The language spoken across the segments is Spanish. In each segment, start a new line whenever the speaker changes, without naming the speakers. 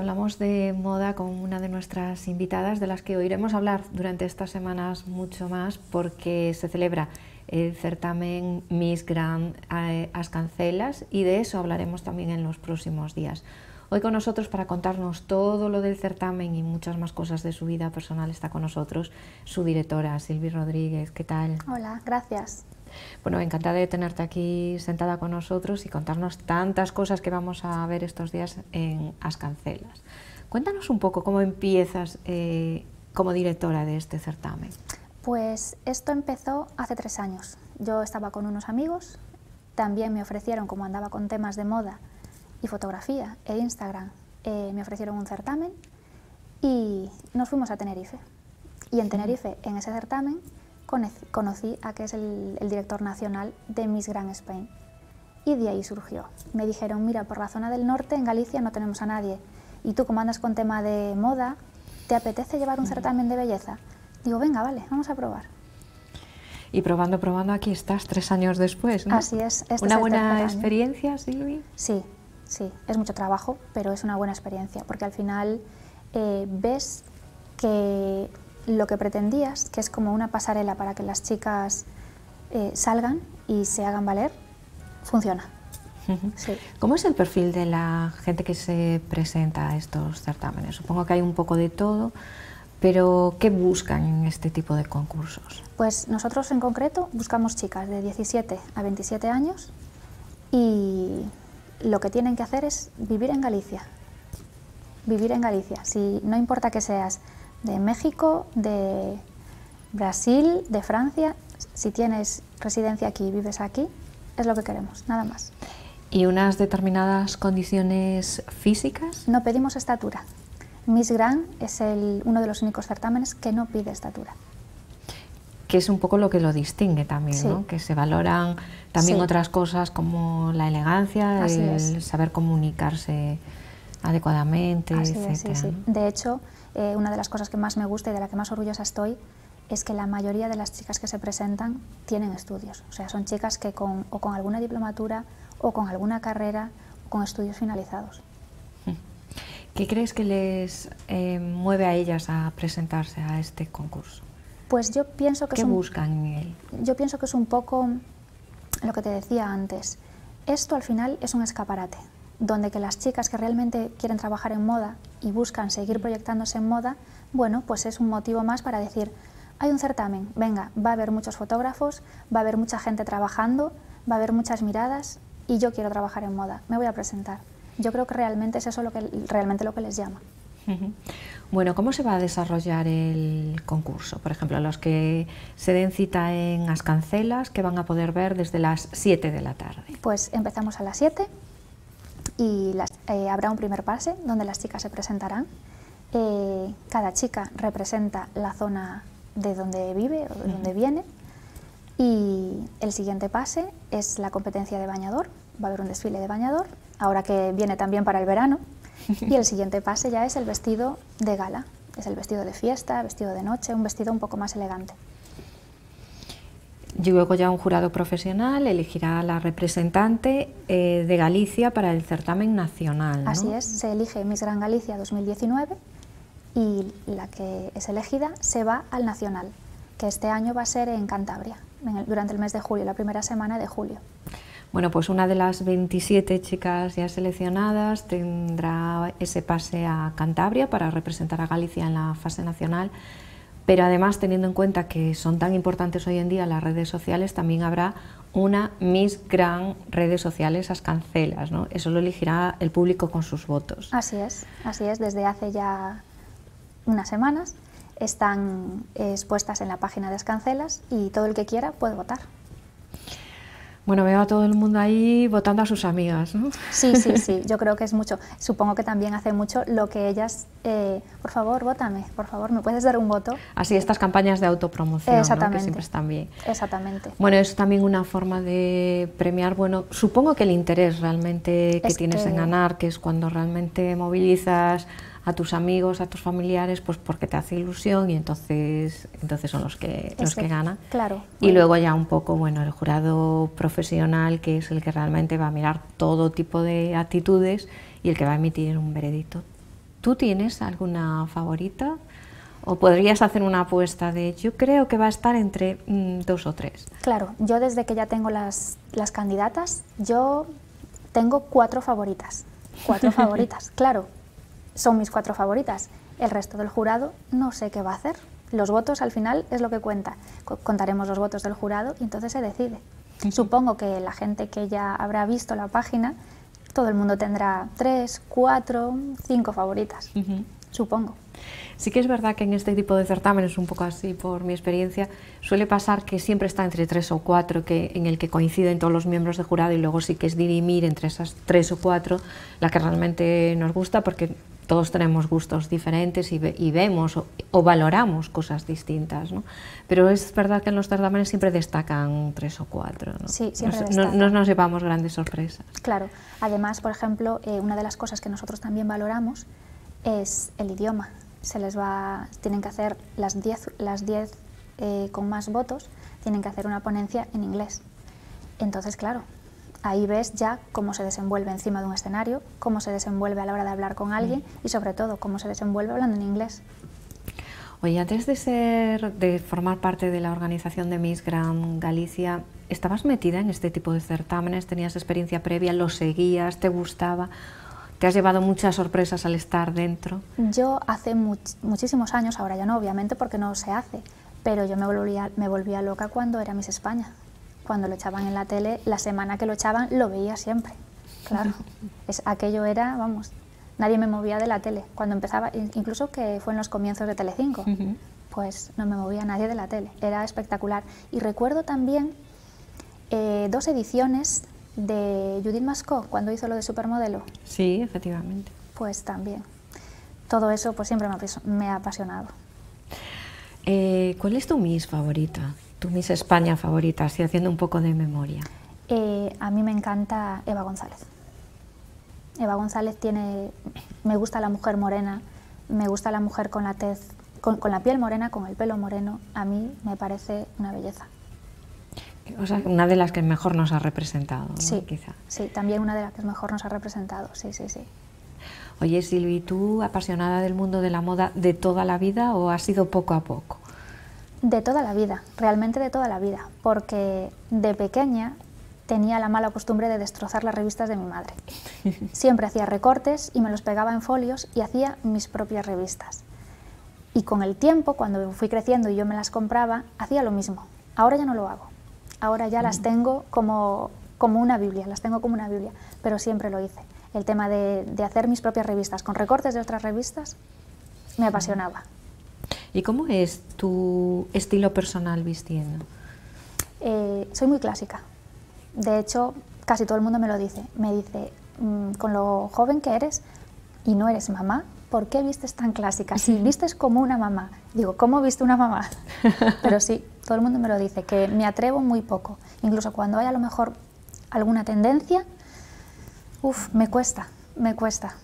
hablamos de moda con una de nuestras invitadas, de las que oiremos hablar durante estas semanas mucho más, porque se celebra el certamen Miss Grand eh, Ascancelas y de eso hablaremos también en los próximos días. Hoy con nosotros para contarnos todo lo del certamen y muchas más cosas de su vida personal está con nosotros su directora Silvi Rodríguez. ¿Qué tal?
Hola, gracias.
Bueno, encantada de tenerte aquí sentada con nosotros y contarnos tantas cosas que vamos a ver estos días en Ascancelas. Cuéntanos un poco cómo empiezas eh, como directora de este certamen.
Pues esto empezó hace tres años. Yo estaba con unos amigos, también me ofrecieron, como andaba con temas de moda y fotografía e Instagram, eh, me ofrecieron un certamen y nos fuimos a Tenerife. Y en Tenerife, en ese certamen, conocí a que es el, director nacional de Miss Grand Spain. Y de ahí surgió. Me dijeron, mira, por la zona del norte, en Galicia, no tenemos a nadie. Y tú, como andas con tema de moda, ¿te apetece llevar un certamen de belleza? Digo, venga, vale, vamos a probar.
Y probando, probando, aquí estás tres años después, ¿no? Así
es. Este ¿Una buena experiencia, Silvi? Sí, sí. Es mucho trabajo, pero es una buena experiencia, porque al final eh, ves que lo que pretendías, que es como una pasarela para que las chicas eh, salgan y se hagan valer, funciona.
¿Cómo es el perfil de la gente que se presenta a estos certámenes? Supongo que hay un poco de todo, pero ¿qué buscan en este tipo de concursos?
Pues nosotros en concreto buscamos chicas de 17 a 27 años y lo que tienen que hacer es vivir en Galicia. Vivir en Galicia. Si no importa que seas de México, de Brasil, de Francia. Si tienes residencia aquí y vives aquí, es lo que queremos, nada más.
¿Y unas determinadas condiciones físicas?
No pedimos estatura. Miss Grand es uno de los únicos certámenes que no pide estatura.
Que es un poco lo que lo distingue también, ¿no? Que se valoran también otras cosas como la elegancia, el saber comunicarse adecuadamente, Así
De hecho, eh, una de las cosas que más me gusta y de la que más orgullosa estoy es que la mayoría de las chicas que se presentan tienen estudios. O sea, son chicas que con, o con alguna diplomatura o con alguna carrera o con estudios finalizados. Hmm.
¿Qué crees que les eh, mueve a ellas a presentarse a este concurso?
Pues yo pienso que...
buscan
Yo pienso que es un poco lo que te decía antes. Esto al final es un escaparate, donde que las chicas que realmente quieren trabajar en moda y buscan seguir proyectándose en moda, bueno, pues es un motivo más para decir, hay un certamen, venga, va a haber muchos fotógrafos, va a haber mucha gente trabajando, va a haber muchas miradas y yo quiero trabajar en moda, me voy a presentar. Yo creo que realmente es eso lo que, realmente lo que les llama.
Bueno, ¿cómo se va a desarrollar el concurso? Por ejemplo, los que se den cita en Ascancelas, que van a poder ver desde las 7 de la tarde.
Pues empezamos a las 7, y eh, habrá un primer pase donde las chicas se presentarán. Eh, cada chica representa la zona de donde vive o de donde viene. Y el siguiente pase es la competencia de bañador. Va a haber un desfile de bañador, ahora que viene también para el verano. Y el siguiente pase ya es el vestido de gala. Es el vestido de fiesta, vestido de noche, un vestido un poco más elegante.
Y luego ya un jurado profesional elegirá a la representante eh, de Galicia para el certamen nacional. Así es,
se elige Miss Gran Galicia 2019 y la que es elegida se va al nacional, que este año va a ser en Cantabria, durante el mes de julio, la primera semana de julio.
Bueno, pues una de las 27 chicas ya seleccionadas tendrá ese pase a Cantabria para representar a Galicia en la fase nacional pero además teniendo en cuenta que son tan importantes hoy en día las redes sociales, también habrá una Miss gran redes sociales Ascancelas, cancelas, ¿no? Eso lo elegirá el público con sus votos.
Así es, así es, desde hace ya unas semanas están expuestas en la página de Ascancelas y todo el que quiera puede votar.
Bueno, veo a todo el mundo ahí votando a sus amigas, ¿no? Sí, sí, sí, yo
creo que es mucho. Supongo que también hace mucho lo que ellas, eh, por favor, votame, por favor, ¿me puedes dar un voto?
Así, estas campañas de autopromoción, Exactamente. que siempre están bien.
Exactamente.
Bueno, es también una forma de premiar, bueno, supongo que el interés realmente que tienes en ganar, que es cuando realmente movilizas a tus amigos, a tus familiares, pues porque te hace ilusión y entonces, entonces son los que, los que ganan.
Claro. Y luego
ya un poco, bueno, el jurado profesional, que es el que realmente va a mirar todo tipo de actitudes y el que va a emitir un veredicto. ¿Tú tienes alguna favorita? O podrías hacer una apuesta de yo creo que va a estar entre mm, dos o tres.
Claro, yo desde que ya tengo las, las candidatas, yo tengo cuatro favoritas. Cuatro favoritas, claro, son mis cuatro favoritas. El resto del jurado no sé qué va a hacer. Los votos al final es lo que cuenta. Contaremos los votos del jurado y entonces se decide. Supongo que la gente que ya habrá visto la página, todo el mundo tendrá tres, cuatro, cinco favoritas. Supongo.
Sí que es verdad que en este tipo de certámenes, un poco así por mi experiencia, suele pasar que siempre está entre tres o cuatro que, en el que coinciden todos los miembros de jurado y luego sí que es dirimir entre esas tres o cuatro la que realmente nos gusta porque todos tenemos gustos diferentes y, vemos o, valoramos cosas distintas, ¿no? Pero es verdad que en los certámenes siempre destacan tres o cuatro, ¿no? Sí, siempre nos, nos llevamos grandes sorpresas.
Claro. Además, por ejemplo, eh, una de las cosas que nosotros también valoramos es el idioma. Se les va, tienen que hacer las 10 las diez, eh, con más votos, tienen que hacer una ponencia en inglés. Entonces, claro, ahí ves ya cómo se desenvuelve encima de un escenario, cómo se desenvuelve a la hora de hablar con alguien mm. y sobre todo cómo se desenvuelve hablando en inglés.
Oye, antes de ser, de formar parte de la organización de Miss Gran Galicia, ¿estabas metida en este tipo de certámenes? ¿Tenías experiencia previa? ¿Lo seguías? ¿Te gustaba? ¿Te has llevado muchas sorpresas al estar dentro?
Yo hace muchísimos años, ahora ya no, obviamente, porque no se hace, pero yo me volvía, me volvía loca cuando era Miss España cuando lo echaban en la tele, la semana que lo echaban lo veía siempre. Claro, es, aquello era, vamos, nadie me movía de la tele. Cuando empezaba, incluso que fue en los comienzos de Telecinco, pues no me movía nadie de la tele. Era espectacular. Y recuerdo también eh, dos ediciones de Judith Mascó, cuando hizo lo de Supermodelo.
Sí, efectivamente.
Pues también. Todo eso pues siempre me ha, apasionado.
Eh, ¿Cuál es tu Miss favorita? tu Miss España favorita? Estoy haciendo un poco de memoria.
Eh, a mí me encanta Eva González. Eva González tiene, me gusta la mujer morena, me gusta la mujer con la tez, con, la piel morena, con el pelo moreno. A mí me parece una belleza. O sea, una
de las que mejor nos ha representado, sí, quizá.
Sí, también una de las que mejor nos ha representado, sí, sí, sí.
Oye, Silvi, ¿tú apasionada del mundo de la moda de toda la vida o ha sido poco a poco?
De toda la vida, realmente de toda la vida, porque de pequeña tenía la mala costumbre de destrozar las revistas de mi madre. Siempre hacía recortes y me los pegaba en folios y hacía mis propias revistas. Y con el tiempo, cuando fui creciendo y yo me las compraba, hacía lo mismo. Ahora ya no lo hago. Ahora ya las mm. tengo como, una Biblia, las tengo como una Biblia, pero siempre lo hice. El tema de hacer mis propias revistas con recortes de otras revistas me mm. apasionaba.
¿Y cómo es tu estilo personal vistiendo?
Eh, soy muy clásica. De hecho, casi todo el mundo me lo dice. Me dice, mm, con lo joven que eres y no eres mamá, ¿por qué vistes tan clásica? Si vistes como una mamá. Digo, ¿cómo viste una mamá? Pero sí, todo el mundo me lo dice, que me atrevo muy poco. Incluso cuando hay a lo mejor alguna tendencia, uff, me cuesta, me cuesta.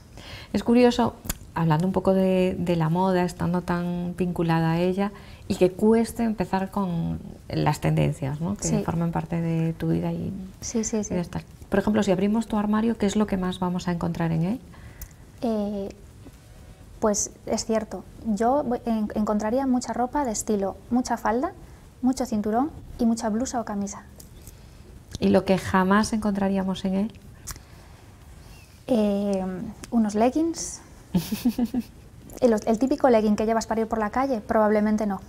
Es curioso, hablando un poco de, la moda, estando tan vinculada a ella, y que cueste empezar con las tendencias, que forman parte de tu vida y, Por ejemplo, si abrimos tu armario, ¿qué es lo que más vamos a encontrar en él?
Eh, pues es cierto, yo encontraría mucha ropa de estilo, mucha falda, mucho cinturón y mucha blusa o camisa.
¿Y lo que jamás encontraríamos en él?
Eh, unos leggings, ¿El, típico legging que llevas para ir por la calle? Probablemente no.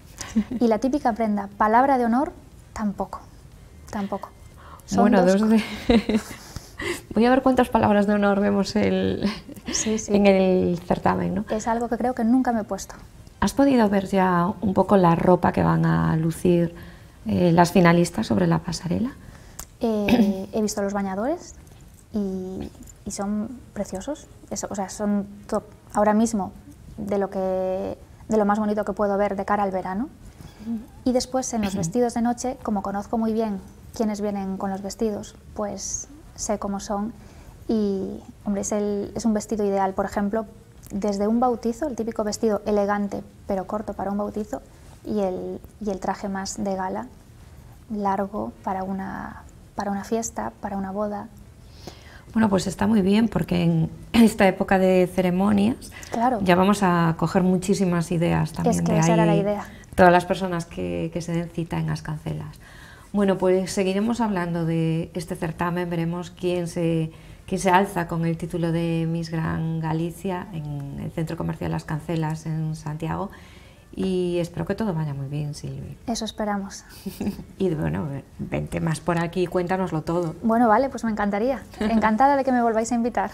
Y la típica prenda, palabra de honor, tampoco. Tampoco. bueno, dos,
Voy a ver cuántas palabras de honor vemos el... en el certamen. ¿no?
Es algo que creo que nunca me he puesto.
¿Has podido ver ya un poco la ropa que van a lucir eh, las finalistas sobre la pasarela?
Eh, he visto los bañadores y y son preciosos. o sea, son ahora mismo de lo, que, de lo más bonito que puedo ver de cara al verano. Y después en los vestidos de noche, como conozco muy bien quienes vienen con los vestidos, pues sé cómo son. Y, hombre, es, un vestido ideal, por ejemplo, desde un bautizo, el típico vestido elegante pero corto para un bautizo, y el, el traje más de gala, largo para una, para una fiesta, para una boda,
bueno, pues está muy bien porque en esta época de ceremonias ya vamos a coger muchísimas ideas también. de la idea. Todas las personas que, se den cita en las cancelas. Bueno, pues seguiremos hablando de este certamen, veremos quién se, quién se alza con el título de Miss Gran Galicia en el Centro Comercial Las Cancelas en Santiago y espero que todo vaya muy bien, Silvi.
Eso esperamos.
y bueno, vente más por aquí y cuéntanoslo todo.
Bueno, vale, pues me encantaría. Encantada de que me volváis a invitar.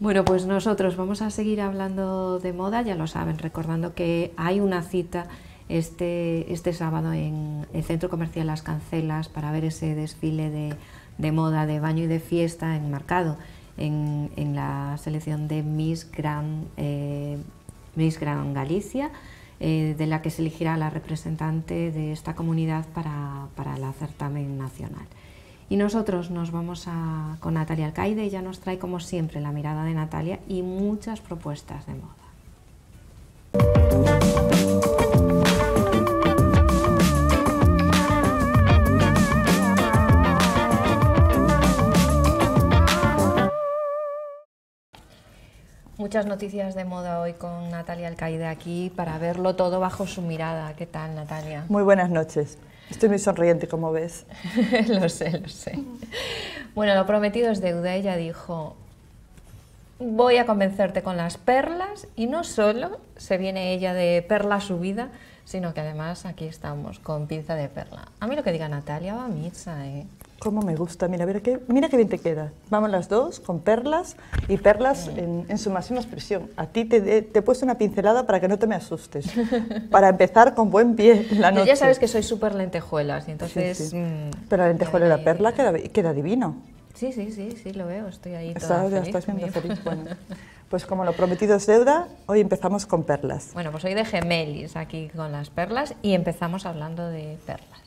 Bueno, pues nosotros vamos a seguir hablando de moda, ya lo saben, recordando que hay una cita este, este sábado en el Centro Comercial Las Cancelas para ver ese desfile de, moda, de baño y de fiesta enmarcado en, en la selección de Miss Gran eh, Miss Gran Galicia, eh, de la que se elegirá la representante de esta comunidad para, el certamen nacional. Y nosotros nos vamos con Natalia Alcaide, ella nos trae como siempre la mirada de Natalia y muchas propuestas de moda. Muchas noticias de moda hoy con Natalia Alcaide aquí para verlo todo bajo su mirada. ¿Qué tal, Natalia? Muy
buenas noches. Estoy muy sonriente, como ves. lo sé, lo sé.
Bueno, lo prometido es deuda. Ella dijo, voy a convencerte con las perlas y no solo se viene ella de perla subida, sino que además aquí estamos
con pinza de perla. A mí lo que diga Natalia va a ¿eh? Cómo me gusta, mira, mira qué, mira qué bien te queda. Vamos las dos con perlas y perlas en, su máxima expresión. A ti te, eh, te, he puesto una pincelada para que no te me asustes, para empezar con buen pie la noche. Ya sabes que soy súper lentejuelas, y entonces... Mm, Pero la lentejuela y la perla queda, divino.
Sí, sí, sí, sí, lo veo, estoy ahí toda estás viendo feliz,
bueno. Pues como lo prometido es deuda, hoy empezamos con perlas.
Bueno, pues hoy de gemelis aquí con las perlas y empezamos hablando
de perlas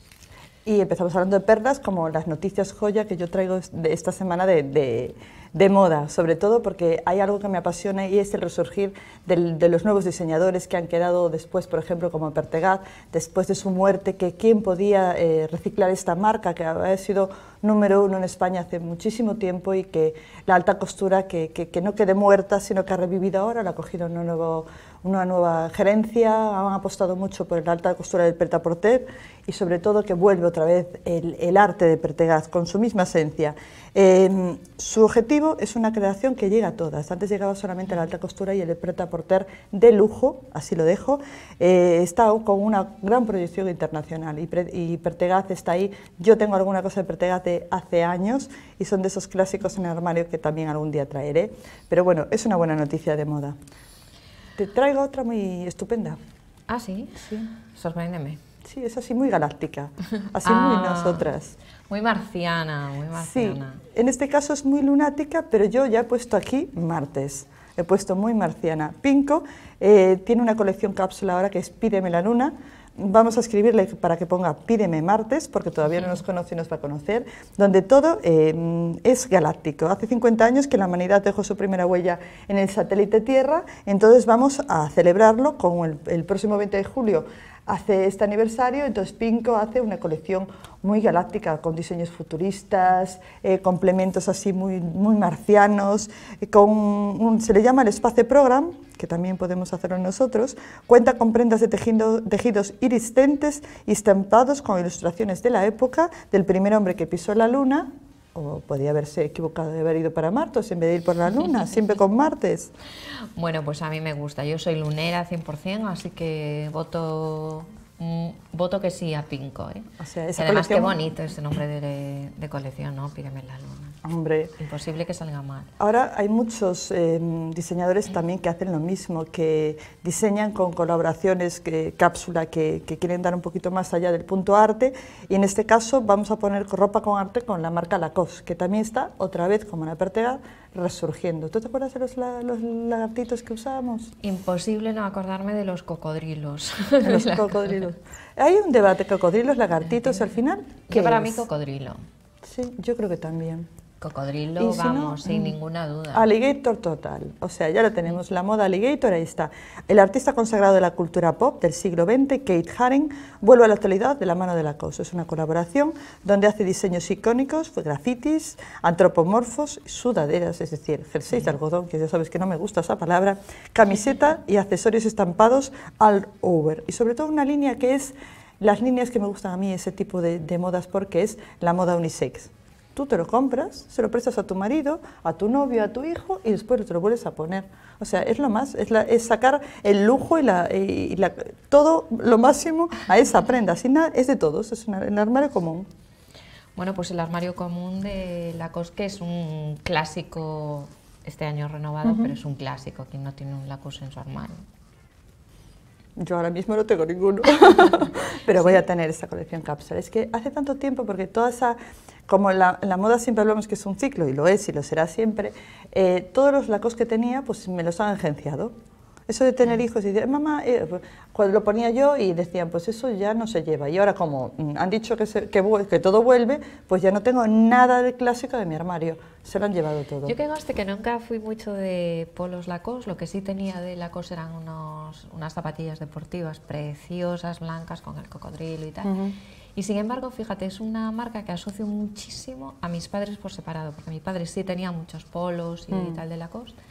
y empezamos hablando de perlas como las noticias joya que yo traigo de esta semana de, de, moda, sobre todo porque hay algo que me apasiona y es el resurgir de los nuevos diseñadores que han quedado después, por ejemplo, como Pertegaz, después de su muerte, que quién podía eh, reciclar esta marca que había sido número uno en España hace muchísimo tiempo y que la alta costura que, que, no quede muerta, sino que ha revivido ahora, la ha cogido un nuevo una nueva gerencia, han apostado mucho por la alta costura del pret-à-porter y sobre todo que vuelve otra vez el, arte de Pertegaz con su misma esencia. Em, su objetivo es una creación que llega a todas. Antes llegaba solamente la alta costura y el pret-à-porter de lujo, así lo dejo, eh, está con una gran proyección internacional y, y Pertegaz está ahí. Yo tengo alguna cosa de Pertegaz de hace años y son de esos clásicos en el armario que también algún día traeré. Pero bueno, es una buena noticia de moda. Te traigo otra muy estupenda. Ah, sí. Sí. Sorpréndeme. Sí, es así muy galáctica, así muy ah, nosotras. Muy marciana, muy marciana. Sí, en este caso es muy lunática, pero yo ya he puesto aquí martes. He puesto muy marciana. Pinco eh, tiene una colección cápsula ahora que es Pídeme la luna, vamos a escribirle para que ponga pídeme martes, porque todavía no nos conoce y nos va a conocer, donde todo em, es galáctico. Hace 50 años que la humanidad dejó su primera huella en el satélite Tierra, entonces vamos a celebrarlo con el, próximo 20 de julio hace este aniversario, entonces Pinco hace una colección muy galáctica, con diseños futuristas, eh, complementos así muy, muy marcianos, eh, con se le llama el Space Program, que también podemos hacerlo nosotros, cuenta con prendas de tejidos iristentes y estampados con ilustraciones de la época del primer hombre que pisó la luna, o podía haberse equivocado de haber ido para Marte en vez de ir por la Luna, siempre con Martes.
Bueno, pues a mí me gusta, yo soy lunera 100%, así que voto mm, voto que sí a Pinco. ¿eh?
Además, qué bonito
ese nombre de, de colección, ¿no? Pírame la Luna. Hombre. Imposible que salga mal.
Ahora hay muchos eh, diseñadores también que hacen lo mismo, que diseñan con colaboraciones, que, cápsula, que, quieren dar un poquito más allá del punto arte. Y en este caso vamos a poner ropa con arte con la marca Lacoste, que también está otra vez como una pertega resurgiendo. ¿Tú te acuerdas de los, lagartitos que usábamos? Imposible no acordarme de los cocodrilos. los cocodrilos. Hay un debate, cocodrilos, lagartitos, al final. Que para mí cocodrilo. Sí, yo creo que también. Cocodrilo, vamos, sin mm,
ninguna duda.
Alligator total. O sea, ya lo tenemos, la moda alligator, ahí está. El artista consagrado de la cultura pop del siglo XX, Kate Haring, vuelve a la actualidad de la mano de la cosa. Es una colaboración donde hace diseños icónicos, grafitis, antropomorfos, sudaderas, es decir, jerseys de algodón, que ya sabes que no me gusta esa palabra, camiseta y accesorios estampados al over. Y sobre todo una línea que es, las líneas que me gustan a mí, ese tipo de modas, porque es la moda unisex Tú te lo compras, se lo prestas a tu marido, a tu novio, a tu hijo y después te lo vuelves a poner. O sea, es lo más, es, es sacar el lujo y, la, y la, todo lo máximo a esa prenda. sin nada, es de todos, es un armario común.
Bueno, pues el armario común de Lacoste, que es un clásico, este año renovado, pero es un clásico, quien no tiene un Lacoste en
su armario. Yo ahora mismo no tengo ninguno, pero voy a tener esta colección cápsula. Es que hace tanto tiempo, porque toda esa como la, la, moda siempre hablamos que es un ciclo, y lo es y lo será siempre, eh, todos los lacos que tenía, pues me los han agenciado. Eso de tener mm. hijos y decir, mamá, eh", cuando lo ponía yo y decían, pues eso ya no se lleva. Y ahora como mm, han dicho que, que, todo vuelve, pues ya no tengo nada de clásico de mi armario. Se lo han llevado todo. Yo que conste
que nunca fui mucho de polos lacos. Lo que sí tenía de lacos eran unos, unas zapatillas deportivas preciosas, blancas, con el cocodrilo y tal. Y sin embargo, fíjate, es una marca que asocio muchísimo a mis padres por separado, porque mi padre sí tenía muchos polos y mm. tal de la costa.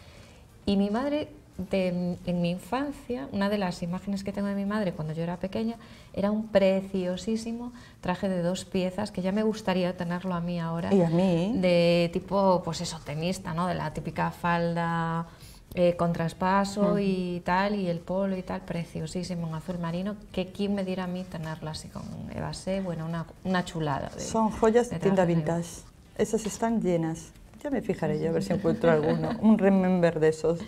Y mi madre, de, en mi infancia, una de las imágenes que tengo de mi madre cuando yo era pequeña, era un preciosísimo traje de dos piezas, que ya me gustaría tenerlo a mí ahora. Y a mí. De tipo, pues eso, tenista, ¿no? De la típica falda eh, con traspaso mm. y tal, y el polo y tal, preciosísimo un azul marino, que quién me diera a mí tenerla así con evasé, bueno, una,
una chulada. Son joyas de tienda vintage, esas están llenas. Ya me fijaré yo a ver si encuentro alguno, un remember de esos.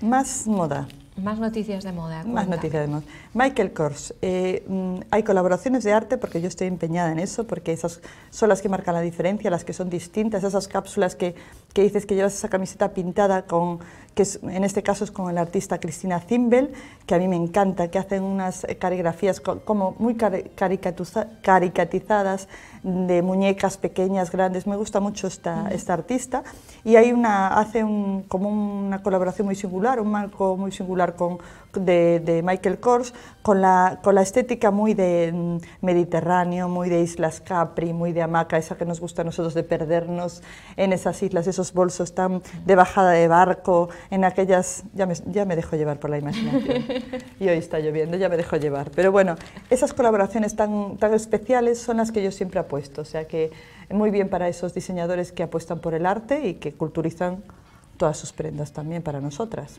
Más moda.
Más noticias de moda. Más noticias
de moda. Michael Kors. Eh, mm, hay colaboraciones de arte porque yo estoy empeñada en eso, porque esas son las que marcan la diferencia, las que son distintas, esas cápsulas que, dices que llevas esa camiseta pintada con, que en este caso es con la artista Cristina Zimbel, que a mí me encanta, que hacen unas carigrafías como muy caricatizadas caricaturizadas de muñecas pequeñas, grandes. Me gusta mucho esta, esta artista y hay una, hace como una colaboración muy singular, un marco muy singular con, de, Michael Kors, con la, estética muy de mm, Mediterráneo, muy de Islas Capri, muy de hamaca, esa que nos gusta a nosotros de perdernos en esas islas, esos bolsos tan de bajada de barco, en aquellas... Ya me, ya dejo llevar por la imaginación. Y hoy está lloviendo, ya me dejo llevar. Pero bueno, esas colaboraciones tan, tan especiales son las que yo siempre apuesto, o sea que muy bien para esos diseñadores que apuestan por el arte y que culturizan todas sus prendas también para nosotras.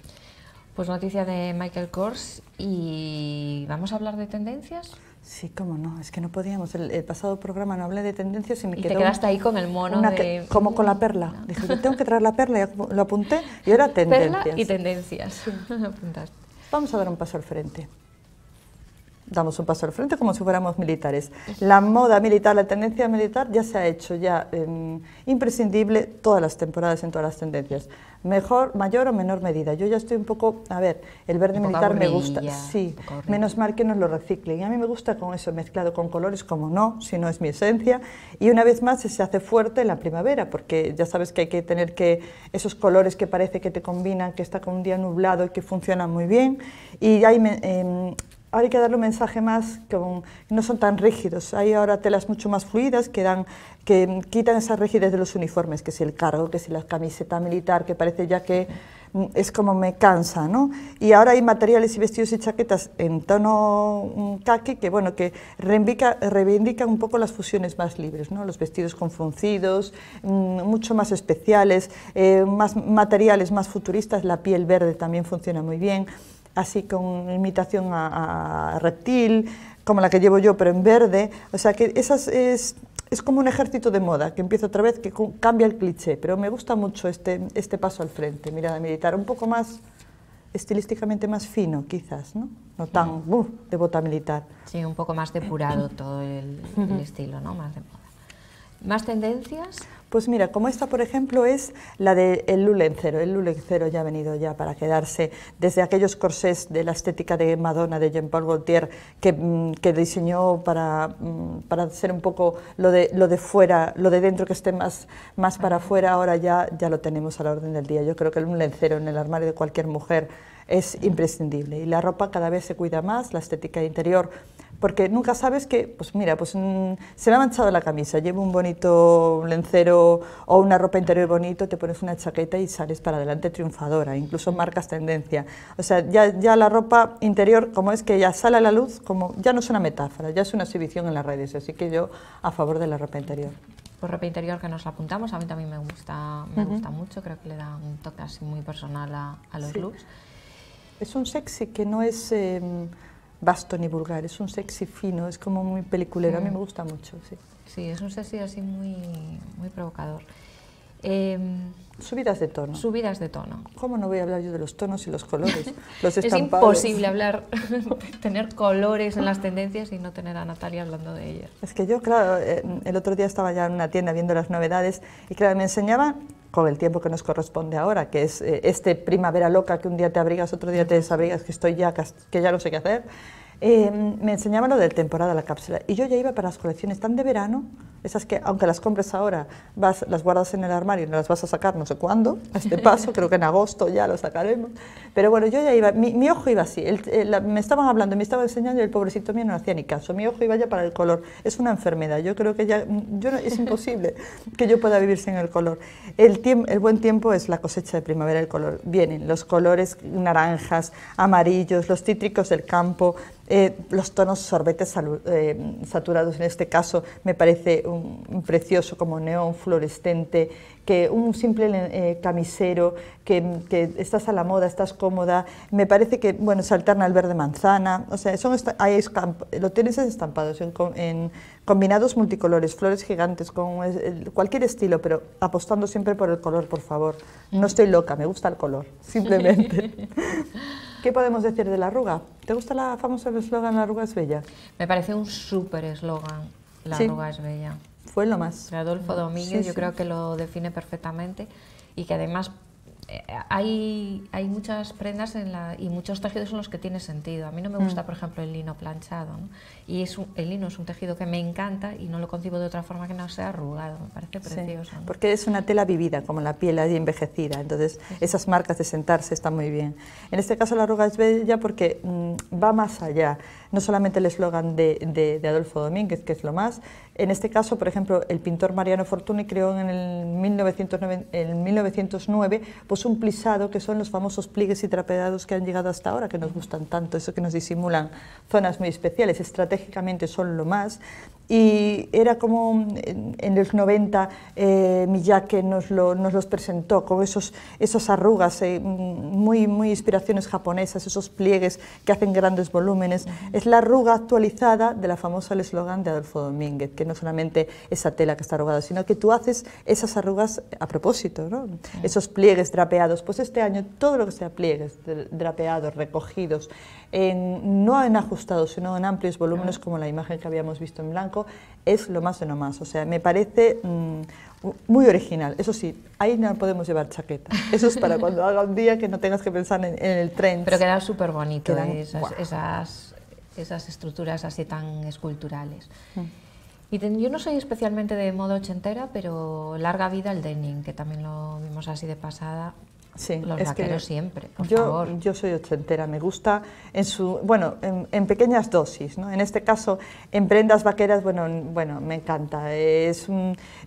Pues noticia de Michael Kors y vamos a hablar de tendencias. Sí, cómo no, es que no podíamos. El, pasado programa no hablé de tendencias y me y te quedaste ahí con el mono. de... Como con la perla. Dije, yo tengo que traer la perla, y lo apunté y era tendencias. y tendencias. Vamos a dar un paso al frente damos un paso al frente como si fuéramos militares. La moda militar, la tendencia militar ya se ha hecho ya em, imprescindible todas las temporadas en todas las tendencias. Mejor, mayor o menor medida. Yo ya estoy un poco, a ver, el verde militar me gusta, sí, menos mal que nos lo reciclen. Y a mí me gusta con eso mezclado con colores, como no, si no es mi esencia. Y una vez más se hace fuerte en la primavera, porque ya sabes que hay que tener que esos colores que parece que te combinan, que está con un día nublado y que funcionan muy bien. Y ahí hay que darle un mensaje más que no son tan rígidos. Hay ahora telas mucho más fluidas que, dan, que quitan esa rigidez de los uniformes, que es el cargo, que es la camiseta militar, que parece ya que mm, es como me cansa, ¿no? Y ahora hay materiales y vestidos y chaquetas en tono caqui mm, que, bueno, que reivindican un poco las fusiones más libres, ¿no? Los vestidos confuncidos, mm, mucho más especiales, eh, más materiales más futuristas, la piel verde también funciona muy bien así con imitación a, reptil, como la que llevo yo, pero en verde. O sea que esas es, como un ejército de moda, que empieza otra vez, que cambia el cliché, pero me gusta mucho este, este paso al frente, mirada militar, un poco más estilísticamente más fino, quizás, ¿no? No tan uh, de bota militar. Sí, un poco más depurado todo el, el estilo, ¿no? Más de moda. ¿Más tendencias? Pues mira, como esta, por ejemplo, es la del lulencero. El lulencero ya ha venido ya para quedarse desde aquellos corsés de la estética de Madonna, de Jean-Paul Gaultier, que, mm, diseñó para, mm, para ser un poco lo de, lo de fuera, lo de dentro que esté más, más para afuera, ahora ya, ya lo tenemos a la orden del día. Yo creo que el lulencero en el armario de cualquier mujer es imprescindible. Y la ropa cada vez se cuida más, la estética interior porque nunca sabes que, pues mira, pues mm, se me ha manchado la camisa, llevo un bonito lencero o una ropa interior bonito, te pones una chaqueta y sales para adelante triunfadora, incluso marcas tendencia. O sea, ya, ya la ropa interior, como es que ya sale a la luz, como ya no es una metáfora, ya es una exhibición en las redes, así que yo a favor de la ropa interior.
Pues ropa interior que nos la apuntamos, a mí también me
gusta, me gusta mucho, creo que le da un toque así muy personal a, los looks. Es un sexy que no es... Em, ...basto y vulgar, es un sexy fino, es como muy peliculero, a mí mm. me gusta mucho. Sí, sí es un sexy así muy, muy provocador. Em, subidas de tono. Subidas de tono. ¿Cómo no voy a hablar yo de los tonos y los colores? los Es imposible hablar,
tener colores en las tendencias y no tener a Natalia
hablando de ellas. Es que yo, claro, eh, el otro día estaba ya en una tienda viendo las novedades y claro, me enseñaban con el tiempo que nos corresponde ahora, que es eh, este primavera loca que un día te abrigas, otro día te desabrigas, que estoy ya, que ya no sé qué hacer Em, me enseñaban lo del temporada la cápsula y yo ya iba para las colecciones tan de verano, esas que aunque las compres ahora, vas, las guardas en el armario y no las vas a sacar no sé cuándo, a este paso, creo que en agosto ya lo sacaremos, pero bueno, yo ya iba, mi, ojo iba así, me estaban hablando, me estaban enseñando y el pobrecito mío no hacía ni caso, mi ojo iba ya para el color, es una enfermedad, yo creo que ya yo es imposible que yo pueda vivir sin el color. El, el buen tiempo es la cosecha de primavera, del color, vienen los colores naranjas, amarillos, los cítricos del campo, eh, los tonos sorbetes eh, saturados, en este caso me parece un, precioso como neón fluorescente, que un simple eh, camisero, que, estás a la moda, estás cómoda, me parece que, bueno, se alterna el verde manzana, o sea, son lo tienes estampados en, combinados multicolores, flores gigantes, con cualquier estilo, pero apostando siempre por el color, por favor. No estoy loca, me gusta el color, simplemente. ¿Qué podemos decir de la arruga? ¿Te gusta la famosa eslogan La arruga es bella? Me parece un súper eslogan, La arruga
es bella. Fue lo más. Adolfo Domínguez yo creo que
lo define
perfectamente y que además eh, hay, hay muchas prendas en la, y muchos tejidos son los que tiene sentido. A mí no me mm. gusta, por ejemplo, el lino planchado y es el lino es un tejido que me encanta y no lo concibo de otra forma que no sea arrugado, me parece precioso.
Porque es una tela vivida, como la piel ahí envejecida, entonces esas marcas de sentarse están muy bien. En este caso la arruga es bella porque mm, va más allá, no solamente el eslogan de, de, Adolfo Domínguez, que es lo más, en este caso, por ejemplo, el pintor Mariano Fortuny creó en el 1909, en 1909 pues un plisado que son los famosos pliegues y trapeados que han llegado hasta ahora, que nos gustan tanto, eso que nos disimulan zonas muy especiales, estrategias estratégicamente son lo más, y era como en, los 90 eh, Miyake nos, los presentó con esos, esas arrugas, eh, muy, muy inspiraciones japonesas, esos pliegues que hacen grandes volúmenes. Es la arruga actualizada de la famosa el eslogan de Adolfo Domínguez, que no solamente esa tela que está arrugada, sino que tú haces esas arrugas a propósito, esos pliegues drapeados. Pues este año todo lo que sea pliegues drapeados, recogidos, no en ajustados, sino en amplios volúmenes como la imagen que habíamos visto en blanco, es lo más de lo más. O sea, me parece mm, muy original. Eso sí, ahí no podemos llevar chaqueta. Eso es para cuando haga un día que no tengas que pensar en, el tren. Pero queda súper bonito esas, esas, estructuras así tan esculturales.
Mm. Y yo no soy especialmente de moda ochentera, pero larga vida el denim, que también lo vimos así de pasada. Sí, los vaqueros siempre,
yo, Yo soy ochentera, me gusta en su, bueno, en, pequeñas dosis, ¿no? En este caso, en prendas vaqueras, bueno, bueno, me encanta. Es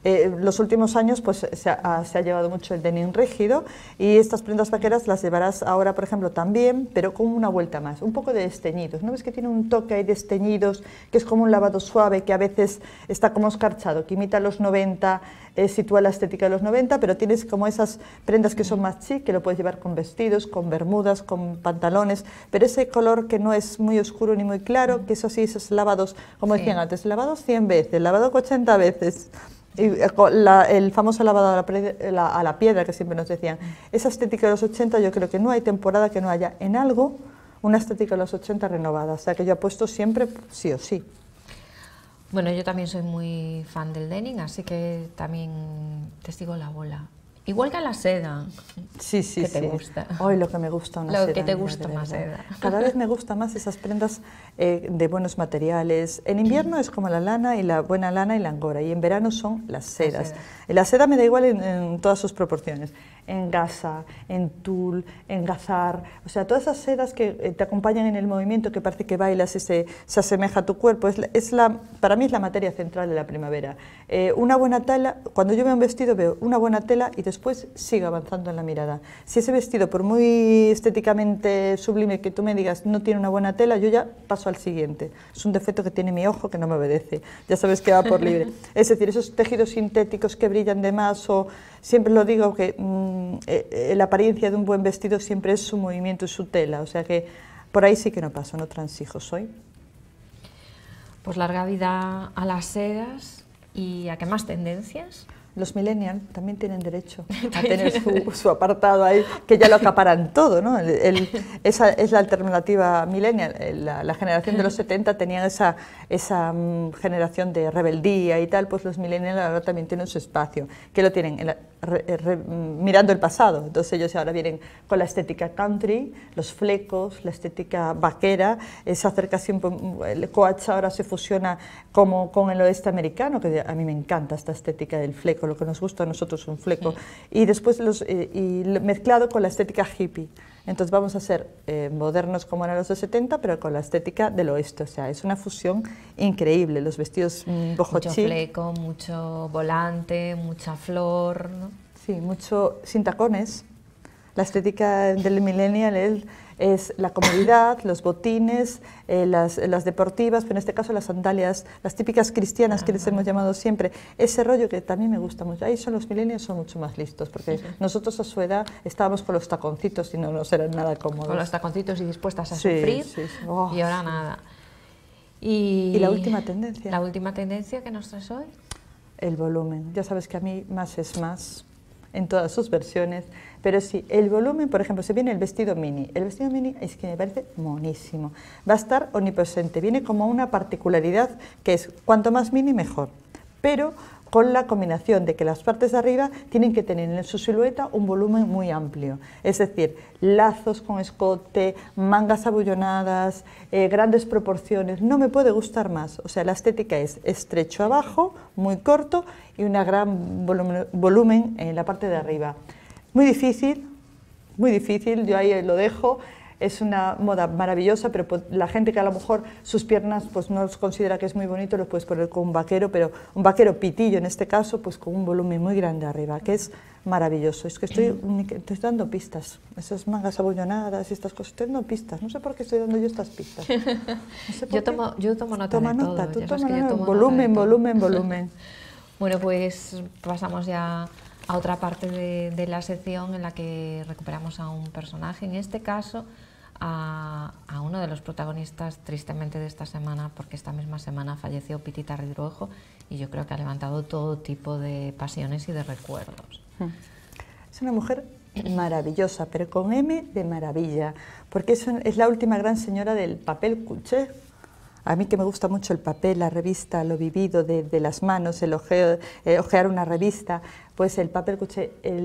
eh, los últimos años, pues se ha, llevado mucho el denim rígido y estas prendas vaqueras las llevarás ahora, por ejemplo, también, pero con una vuelta más, un poco de desteñidos. ¿No ves que tiene un toque ahí de desteñidos, que es como un lavado suave, que a veces está como escarchado, que imita los 90, eh, sitúa la estética de los 90, pero tienes como esas prendas que son más chicas que lo puedes llevar con vestidos, con bermudas, con pantalones, pero ese color que no es muy oscuro ni muy claro, que eso sí, esos lavados, como decían antes, lavados 100 veces, lavado 80 veces. Y eh, el famoso lavado eh, a la, piedra que siempre nos decían. Esa estética de los 80 yo creo que no hay temporada que no haya en algo una estética de los 80 renovada. O sea que yo apuesto siempre sí o sí.
Bueno, yo también soy muy fan del denim, así que también te testigo la bola.
Igual que a la seda. Sí, que te gusta. Hoy lo que me gusta una seda. Lo que te gusta más seda. Cada vez me gusta más esas prendas eh, de buenos materiales. En invierno es como la lana y la buena lana y la angora. Y en verano son las sedas. La seda, la seda me da igual en todas sus proporciones en Gaza, en Tul, en Gazar, o sea, todas esas sedas que eh, te acompañan en el movimiento, que parece que bailas y se, asemeja a tu cuerpo, es, para mí es la materia central de la primavera. Eh, una buena tela, cuando yo veo un vestido veo una buena tela y después sigo avanzando en la mirada. Si ese vestido, por muy estéticamente sublime que tú me digas, no tiene una buena tela, yo ya paso al siguiente. Es un defecto que tiene mi ojo que no me obedece, ya sabes que va por libre. es decir, esos tejidos sintéticos que brillan de más o siempre lo digo que mm, eh, eh, la apariencia de un buen vestido siempre es su movimiento, y su tela, o sea que por ahí sí que no paso, no transijo soy. Pues larga vida
a las sedas y a qué más tendencias los millennials también tienen derecho
a tener su, apartado ahí, que ya lo acaparan todo, ¿no? esa es la alternativa millennial. La, generación de los 70 tenía esa, esa mm, generación de rebeldía y tal, pues los millennials ahora también tienen su espacio, que lo tienen eh, mm, mirando el pasado. Entonces ellos ahora vienen con la estética country, los flecos, la estética vaquera, esa acercación el coach ahora se fusiona como con el oeste americano, que a mí me encanta esta estética del fleco lo que nos gusta a nosotros un fleco. Y después los, eh, y mezclado con la estética hippie. Entonces vamos a ser eh, modernos como eran los de 70, pero con la estética del oeste. O sea, es una fusión increíble. Los vestidos mm, Mucho fleco, mucho volante, mucha flor. ¿no? Sí, mucho sin tacones. La estética del millennial es es la comodidad, los botines, eh, las, las, deportivas, pero en este caso las sandalias, las típicas cristianas que les hemos llamado siempre. Ese rollo que también me gusta mucho. Ahí son los milenios, son mucho más listos, porque nosotros a su edad estábamos con los taconcitos y no nos eran nada cómodos. Con los taconcitos y dispuestas a sufrir, oh, y ahora nada.
Y, y la última tendencia. La última tendencia que nos traes hoy.
El volumen. Ya sabes que a mí más es más en todas sus versiones. Pero si el volumen, por ejemplo, se viene el vestido mini. El vestido mini es que me parece monísimo. Va a estar omnipresente, viene como una particularidad que es cuanto más mini mejor. Pero con la combinación de que las partes de arriba tienen que tener en su silueta un volumen muy amplio, es decir, lazos con escote, mangas abullonadas, eh, grandes proporciones, no me puede gustar más, o sea, la estética es estrecho abajo, muy corto y un gran volumen, volumen en la parte de arriba. Muy difícil, muy difícil, yo ahí lo dejo, es una moda maravillosa, pero pues, la gente que a lo mejor sus piernas pues no los considera que es muy bonito, lo puedes poner con un vaquero, pero un vaquero pitillo en este caso, pues con un volumen muy grande arriba, que es maravilloso. Es que estoy, mm. estoy dando pistas, esas mangas abullonadas y estas cosas, estoy dando pistas, no sé por qué estoy dando yo estas pistas. yo, tomo, yo tomo nota de todo, tú toma volumen, volumen, volumen.
bueno, pues pasamos ya a otra parte de la sección en la que recuperamos a un personaje, en este caso a, uno de los protagonistas tristemente de esta semana, porque esta misma semana falleció Pitita Ridruejo y yo creo que ha levantado todo tipo de pasiones y de recuerdos. Hmm.
Es una mujer maravillosa, pero con M de maravilla, porque es, es la última gran señora del papel cuché. A mí que me gusta mucho el papel, la revista, lo vivido de, las manos, el ojeo, eh, ojear una revista, pues el papel cuché, eh,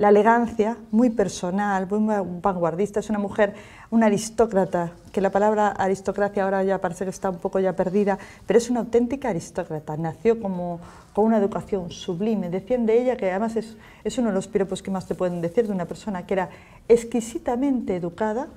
la elegancia, muy personal, muy vanguardista, es una mujer, una aristócrata, que la palabra aristocracia ahora ya parece que está un poco ya perdida, pero es una auténtica aristócrata, nació como con una educación sublime, decían de ella que además es uno de los piropos que más te pueden decir de una persona que era exquisitamente educada,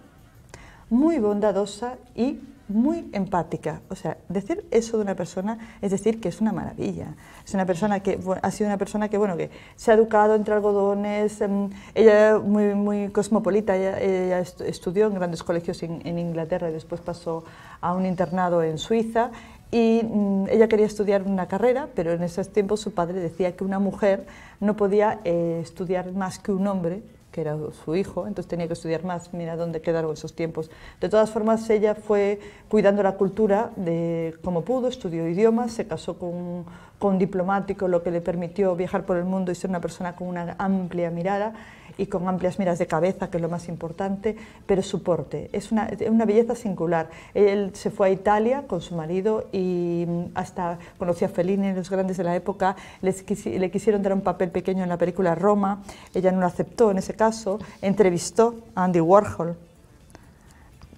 muy bondadosa y muy empática. O sea, decir eso de una persona es decir que es una maravilla. Es una persona que ha sido una persona que, bueno, que se ha educado entre algodones, em, ella muy, muy cosmopolita, ella, estudió en grandes colegios en, Inglaterra y después pasó a un internado en Suiza y mm, ella quería estudiar una carrera, pero en esos tiempos su padre decía que una mujer no podía eh, estudiar más que un hombre que era su hijo, entonces tenía que estudiar más, mira dónde quedaron esos tiempos. De todas formas, ella fue cuidando la cultura de como pudo, estudió idiomas, se casó con, con un diplomático, lo que le permitió viajar por el mundo y ser una persona con una amplia mirada y con amplias miras de cabeza, que es lo más importante, pero su porte. Es una, una belleza singular. Él se fue a Italia con su marido y mm, hasta conocía a Fellini, los grandes de la época, le quisieron dar un papel pequeño en la película Roma, ella no lo aceptó en ese caso, entrevistó a Andy Warhol.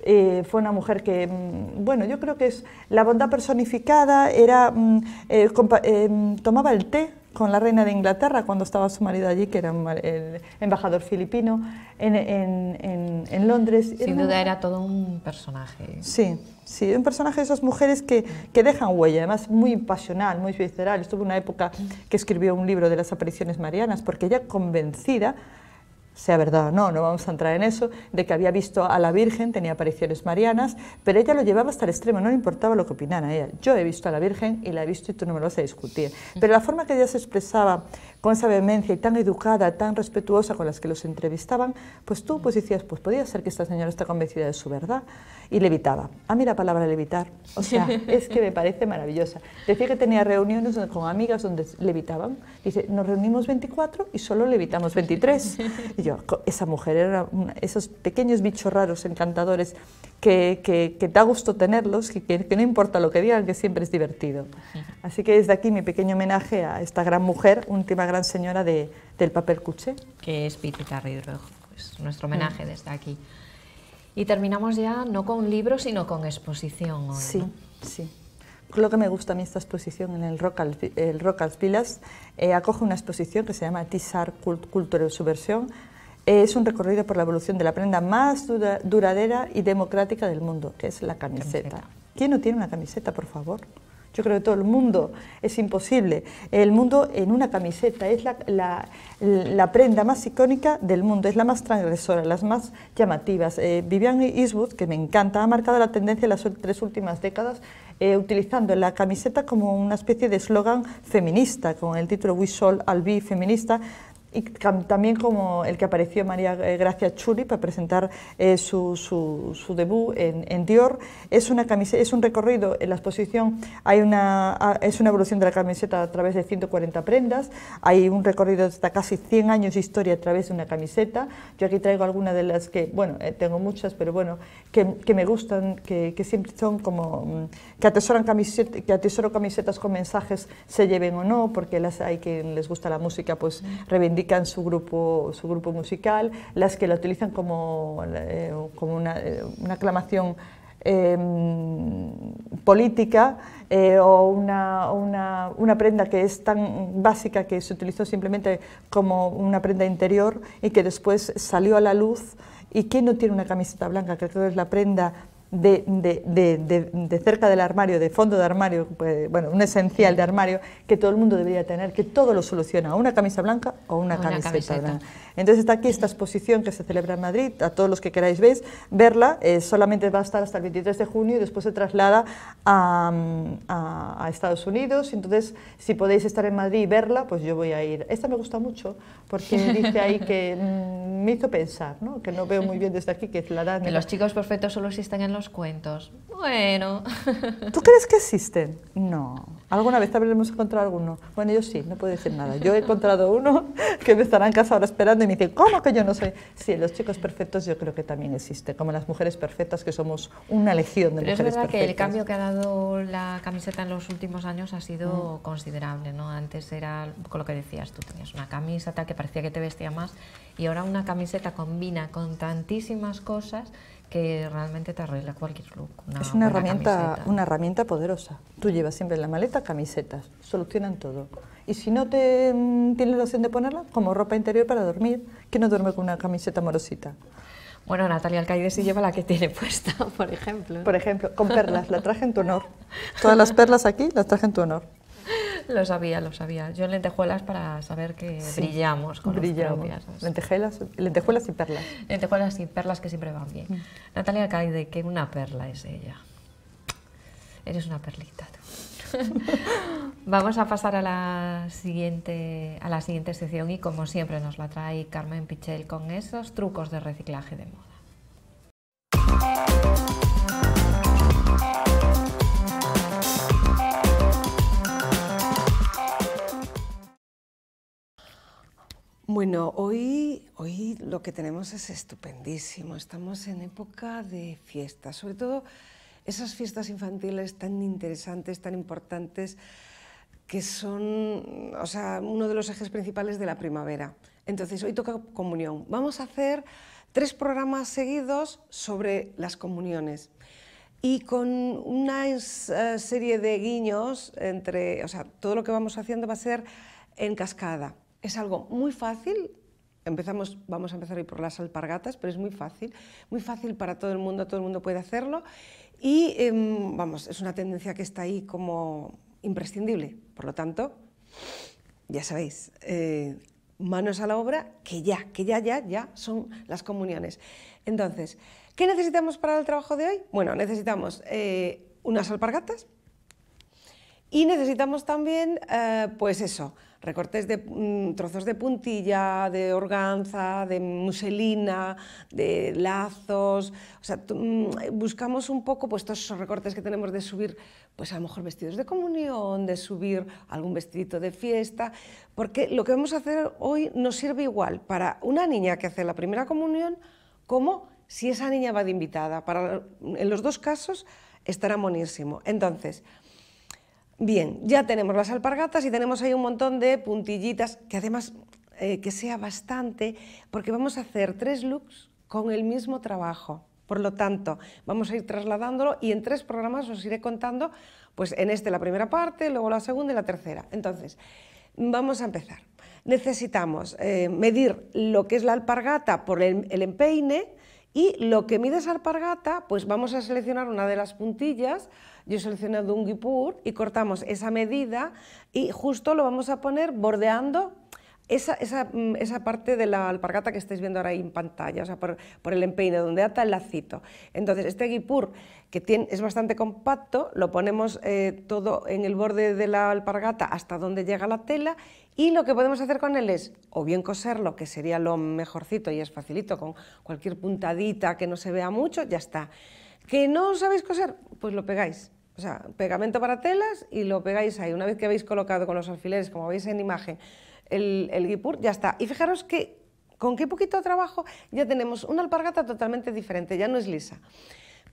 Eh, fue una mujer que, mm, bueno, yo creo que es la bondad personificada, era, mm, eh, eh, tomaba el té con la reina de Inglaterra cuando estaba su marido allí, que era el embajador filipino, en, en, Londres. Sin duda era todo un personaje. Sí, sí, un personaje de esas mujeres que, que dejan huella, además muy pasional, muy visceral. Estuvo una época que escribió un libro de las apariciones marianas, porque ella convencida sea verdad o no, no vamos a entrar en eso, de que había visto a la Virgen, tenía apariciones marianas, pero ella lo llevaba hasta el extremo, no le importaba lo que opinara ella. Yo he visto a la Virgen y la he visto y tú no me lo vas a discutir. Pero la forma que ella se expresaba con esa vehemencia y tan educada, tan respetuosa con las que los entrevistaban, pues tú pues decías, pues podía ser que esta señora está convencida de su verdad y levitaba. A mí la palabra levitar, o sea, es que me parece maravillosa. Decía que tenía reuniones con amigas donde levitaban. Dice, nos reunimos 24 y solo levitamos 23. Y yo, esa mujer era esos pequeños bichos raros, encantadores, que, que, da gusto tenerlos, que, que, no importa lo que digan, que siempre es divertido. Así que desde aquí mi pequeño homenaje a esta gran mujer, última gran señora de, del papel cuché.
Que es Pitita Rojo. pues nuestro homenaje mm. desde aquí. Y terminamos ya no con libro, sino con exposición. sí,
sí. Lo que me gusta a mí esta exposición en el Rock el Rock Pilas eh, acoge una exposición que se llama Tisar cultura Cultural Subversión. Eh, es un recorrido por la evolución de la prenda más duradera y democrática del mundo, que es la camiseta. ¿Quién no tiene una camiseta, por favor? yo creo que todo el mundo, es imposible. El mundo en una camiseta es la, prenda más icónica del mundo, es la más transgresora, las más llamativas. Eh, Vivian Eastwood, que me encanta, ha marcado la tendencia en las tres últimas décadas eh, utilizando la camiseta como una especie de eslogan feminista, con el título We Shall All Be Feminista, y también como el que apareció María eh, Gracia Chuli para presentar eh, su, debut en, Dior. Es, una camiseta, es un recorrido en la exposición, hay una, ah, es una evolución de la camiseta a través de 140 prendas, hay un recorrido hasta casi 100 años de historia a través de una camiseta. Yo aquí traigo algunas de las que, bueno, eh, tengo muchas, pero bueno, que, me gustan, que, siempre son como, mm, que, atesoran camisetas que atesoro camisetas con mensajes, se lleven o no, porque las hay que les gusta la música, pues reivindican en su grupo, su grupo musical, las que la utilizan como, eh, como una, eh, aclamación em, política eh, o una, prenda que es tan básica que se utilizó simplemente como una prenda interior y que después salió a la luz. ¿Y quién no tiene una camiseta blanca? Que creo que es la prenda de, de, de, de, cerca del armario, de fondo de armario, pues, bueno, un esencial de armario que todo el mundo debería tener, que todo lo soluciona, una camisa blanca o una, camisa entonces está aquí esta exposición que se celebra en Madrid, a todos los que queráis veis, verla, eh, solamente va a estar hasta el 23 de junio y después se traslada a, Estados Unidos, entonces si podéis estar en Madrid y verla, pues yo voy a ir. Esta me gusta mucho porque dice ahí que mm, me hizo pensar, ¿no? que no veo muy bien desde aquí, que es la danza. Que los chicos perfectos solo existen en los cuentos.
Bueno.
¿Tú crees que existen? No. Alguna vez habremos encontrado alguno. Bueno, yo sí, no puedo decir nada. Yo he encontrado uno que me estará en casa ahora esperando y dice, ¿cómo que yo no soy? Sí, los chicos perfectos yo creo que también existe, como las mujeres perfectas, que somos una legión de mujeres perfectas. es verdad que el cambio
que ha dado la camiseta en los últimos años ha sido mm. considerable, ¿no? Antes era, con lo que decías, tú tenías una camiseta que parecía que te vestía más, y ahora una camiseta combina con tantísimas cosas que
realmente te arregla cualquier look. es una herramienta, una herramienta poderosa. Tú llevas siempre en la maleta camisetas, solucionan todo. Y si no te mm, tienes la opción de ponerla, como ropa interior para dormir, que no duerme con una camiseta morosita. Bueno, Natalia Alcaide sí lleva la que tiene puesta, por ejemplo. Por ejemplo, con perlas, la traje en tu honor. Todas las perlas aquí las traje en tu honor
lo sabía, lo sabía. Yo lentejuelas para saber que brillamos con brillamos.
Lentejuelas, lentejuelas y perlas.
Lentejuelas y perlas que siempre van bien. Mm. Natalia de que una perla es ella. Eres una perlita tú. Vamos a pasar a la, siguiente, a la siguiente sección y como siempre nos la trae Carmen Pichel con esos trucos de reciclaje de moda.
Bueno, hoy, hoy lo que tenemos es estupendísimo. Estamos en época de fiestas, sobre todo esas fiestas infantiles tan interesantes, tan importantes, que son o sea, uno de los ejes principales de la primavera. Entonces, hoy toca comunión. Vamos a hacer tres programas seguidos sobre las comuniones y con una eh, serie de guiños entre, o sea, todo lo que vamos haciendo va a ser en cascada. Es algo muy fácil. Empezamos, vamos a empezar hoy por las alpargatas, pero es muy fácil, muy fácil para todo el mundo, todo el mundo puede hacerlo y em, vamos, es una tendencia que está ahí como imprescindible. Por lo tanto, ya sabéis, eh, manos a la obra, que ya, que ya, ya, ya son las comuniones. Entonces, ¿qué necesitamos para el trabajo de hoy? Bueno, necesitamos eh, unas alpargatas y necesitamos también, eh, pues eso, recortes de mm, trozos de puntilla, de organza, de muselina, de lazos. O sea, mm, buscamos un poco pues, todos esos recortes que tenemos de subir, pues a lo mejor vestidos de comunión, de subir algún vestidito de fiesta, porque lo que vamos a hacer hoy nos sirve igual para una niña que hace la primera comunión como si esa niña va de invitada. Para, en los dos casos estará monísimo Entonces, Bien, ya tenemos las alpargatas y tenemos ahí un montón de puntillitas, que además eh, que sea bastante, porque vamos a hacer tres looks con el mismo trabajo. Por lo tanto, vamos a ir trasladándolo y en tres programas os iré contando, pues en este la primera parte, luego la segunda y la tercera. Entonces, vamos a empezar. Necesitamos eh, medir lo que es la alpargata por el empeine, y lo que mide esa alpargata, pues vamos a seleccionar una de las puntillas, yo he seleccionado un guipur y cortamos esa medida y justo lo vamos a poner bordeando esa, mm, esa, parte de la alpargata que estáis viendo ahora en pantalla, o sea, por, el empeine, donde ata el lacito. Entonces, este guipur, que tiene, es bastante compacto, lo ponemos eh, todo en el borde de la alpargata hasta donde llega la tela y lo que podemos hacer con él es o bien coserlo, que sería lo mejorcito y es facilito, con cualquier puntadita que no se vea mucho, ya está. ¿Que no sabéis coser? Pues lo pegáis. O sea, pegamento para telas y lo pegáis ahí. Una vez que habéis colocado con los alfileres, como veis en imagen, el, el guipur, ya está. Y fijaros que con qué poquito trabajo ya tenemos una alpargata totalmente diferente, ya no es lisa.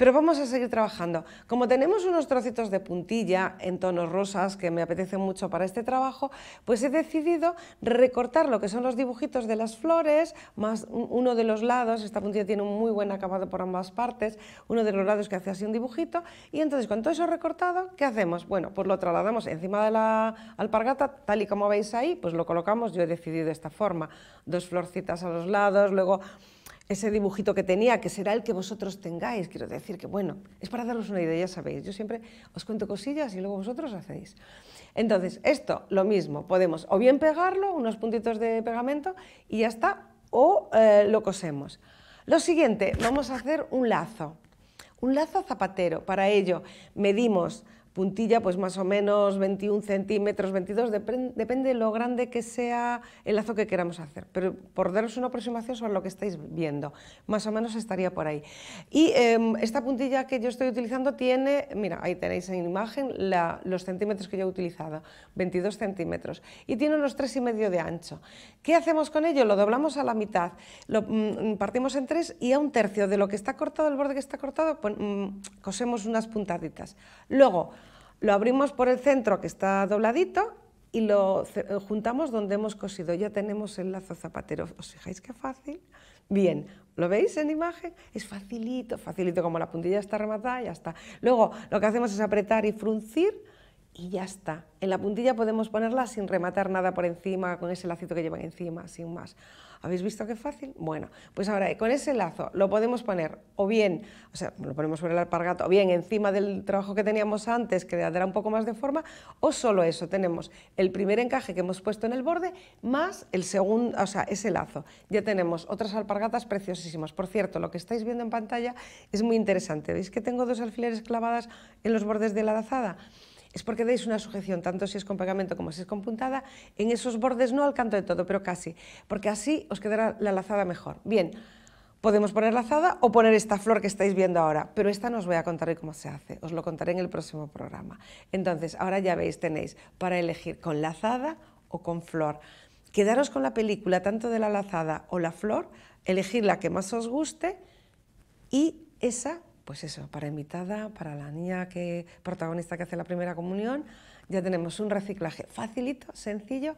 Pero vamos a seguir trabajando. Como tenemos unos trocitos de puntilla en tonos rosas que me apetecen mucho para este trabajo, pues he decidido recortar lo que son los dibujitos de las flores, más uno de los lados, esta puntilla tiene un muy buen acabado por ambas partes, uno de los lados que hace así un dibujito, y entonces con todo eso recortado, ¿qué hacemos? Bueno, pues lo trasladamos encima de la alpargata, tal y como veis ahí, pues lo colocamos, yo he decidido de esta forma, dos florcitas a los lados, luego ese dibujito que tenía, que será el que vosotros tengáis. Quiero decir que, bueno, es para daros una idea, ya sabéis. Yo siempre os cuento cosillas y luego vosotros hacéis. Entonces, esto, lo mismo, podemos o bien pegarlo, unos puntitos de pegamento y ya está, o eh, lo cosemos. Lo siguiente, vamos a hacer un lazo, un lazo zapatero. Para ello, medimos puntilla pues más o menos 21 centímetros, 22, depende de lo grande que sea el lazo que queramos hacer, pero por daros una aproximación sobre lo que estáis viendo, más o menos estaría por ahí. Y em, esta puntilla que yo estoy utilizando tiene, mira, ahí tenéis en imagen los centímetros que yo he utilizado, 22 centímetros, y tiene unos 3,5 de ancho. ¿Qué hacemos con ello? Lo doblamos a la mitad, lo mm, mm, partimos en tres y a un tercio de lo que está cortado, el borde que está cortado, pues, cosemos unas puntaditas. Luego, lo abrimos por el centro que está dobladito y lo eh, juntamos donde hemos cosido. Ya tenemos el lazo zapatero. ¿Os fijáis qué fácil? Bien, ¿lo veis en imagen? Es facilito, facilito como la puntilla está rematada, ya está. Luego lo que hacemos es apretar y fruncir y ya está. En la puntilla podemos ponerla sin rematar nada por encima, con ese lacito que llevan encima, sin más. ¿Habéis visto qué fácil? Bueno, pues ahora eh, con ese lazo lo podemos poner o bien, o sea, lo ponemos sobre el alpargato, o bien encima del trabajo que teníamos antes, que le dará un poco más de forma, o solo eso, tenemos el primer encaje que hemos puesto en el borde más el segundo, o sea, ese lazo. Ya tenemos otras alpargatas preciosísimas. Por cierto, lo que estáis viendo en pantalla es muy interesante. ¿Veis que tengo dos alfileres clavadas en los bordes de la lazada? es porque dais una sujeción, tanto si es con pegamento como si es con puntada, en esos bordes, no al canto de todo, pero casi, porque así os quedará la lazada mejor. Bien, podemos poner lazada o poner esta flor que estáis viendo ahora, pero esta no os voy a contar hoy cómo se hace, os lo contaré en el próximo programa. Entonces, ahora ya veis, tenéis para elegir con lazada o con flor. Quedaros con la película, tanto de la lazada o la flor, elegir la que más os guste y esa pues eso, para invitada, para la niña que protagonista que hace la primera comunión, ya tenemos un reciclaje facilito, sencillo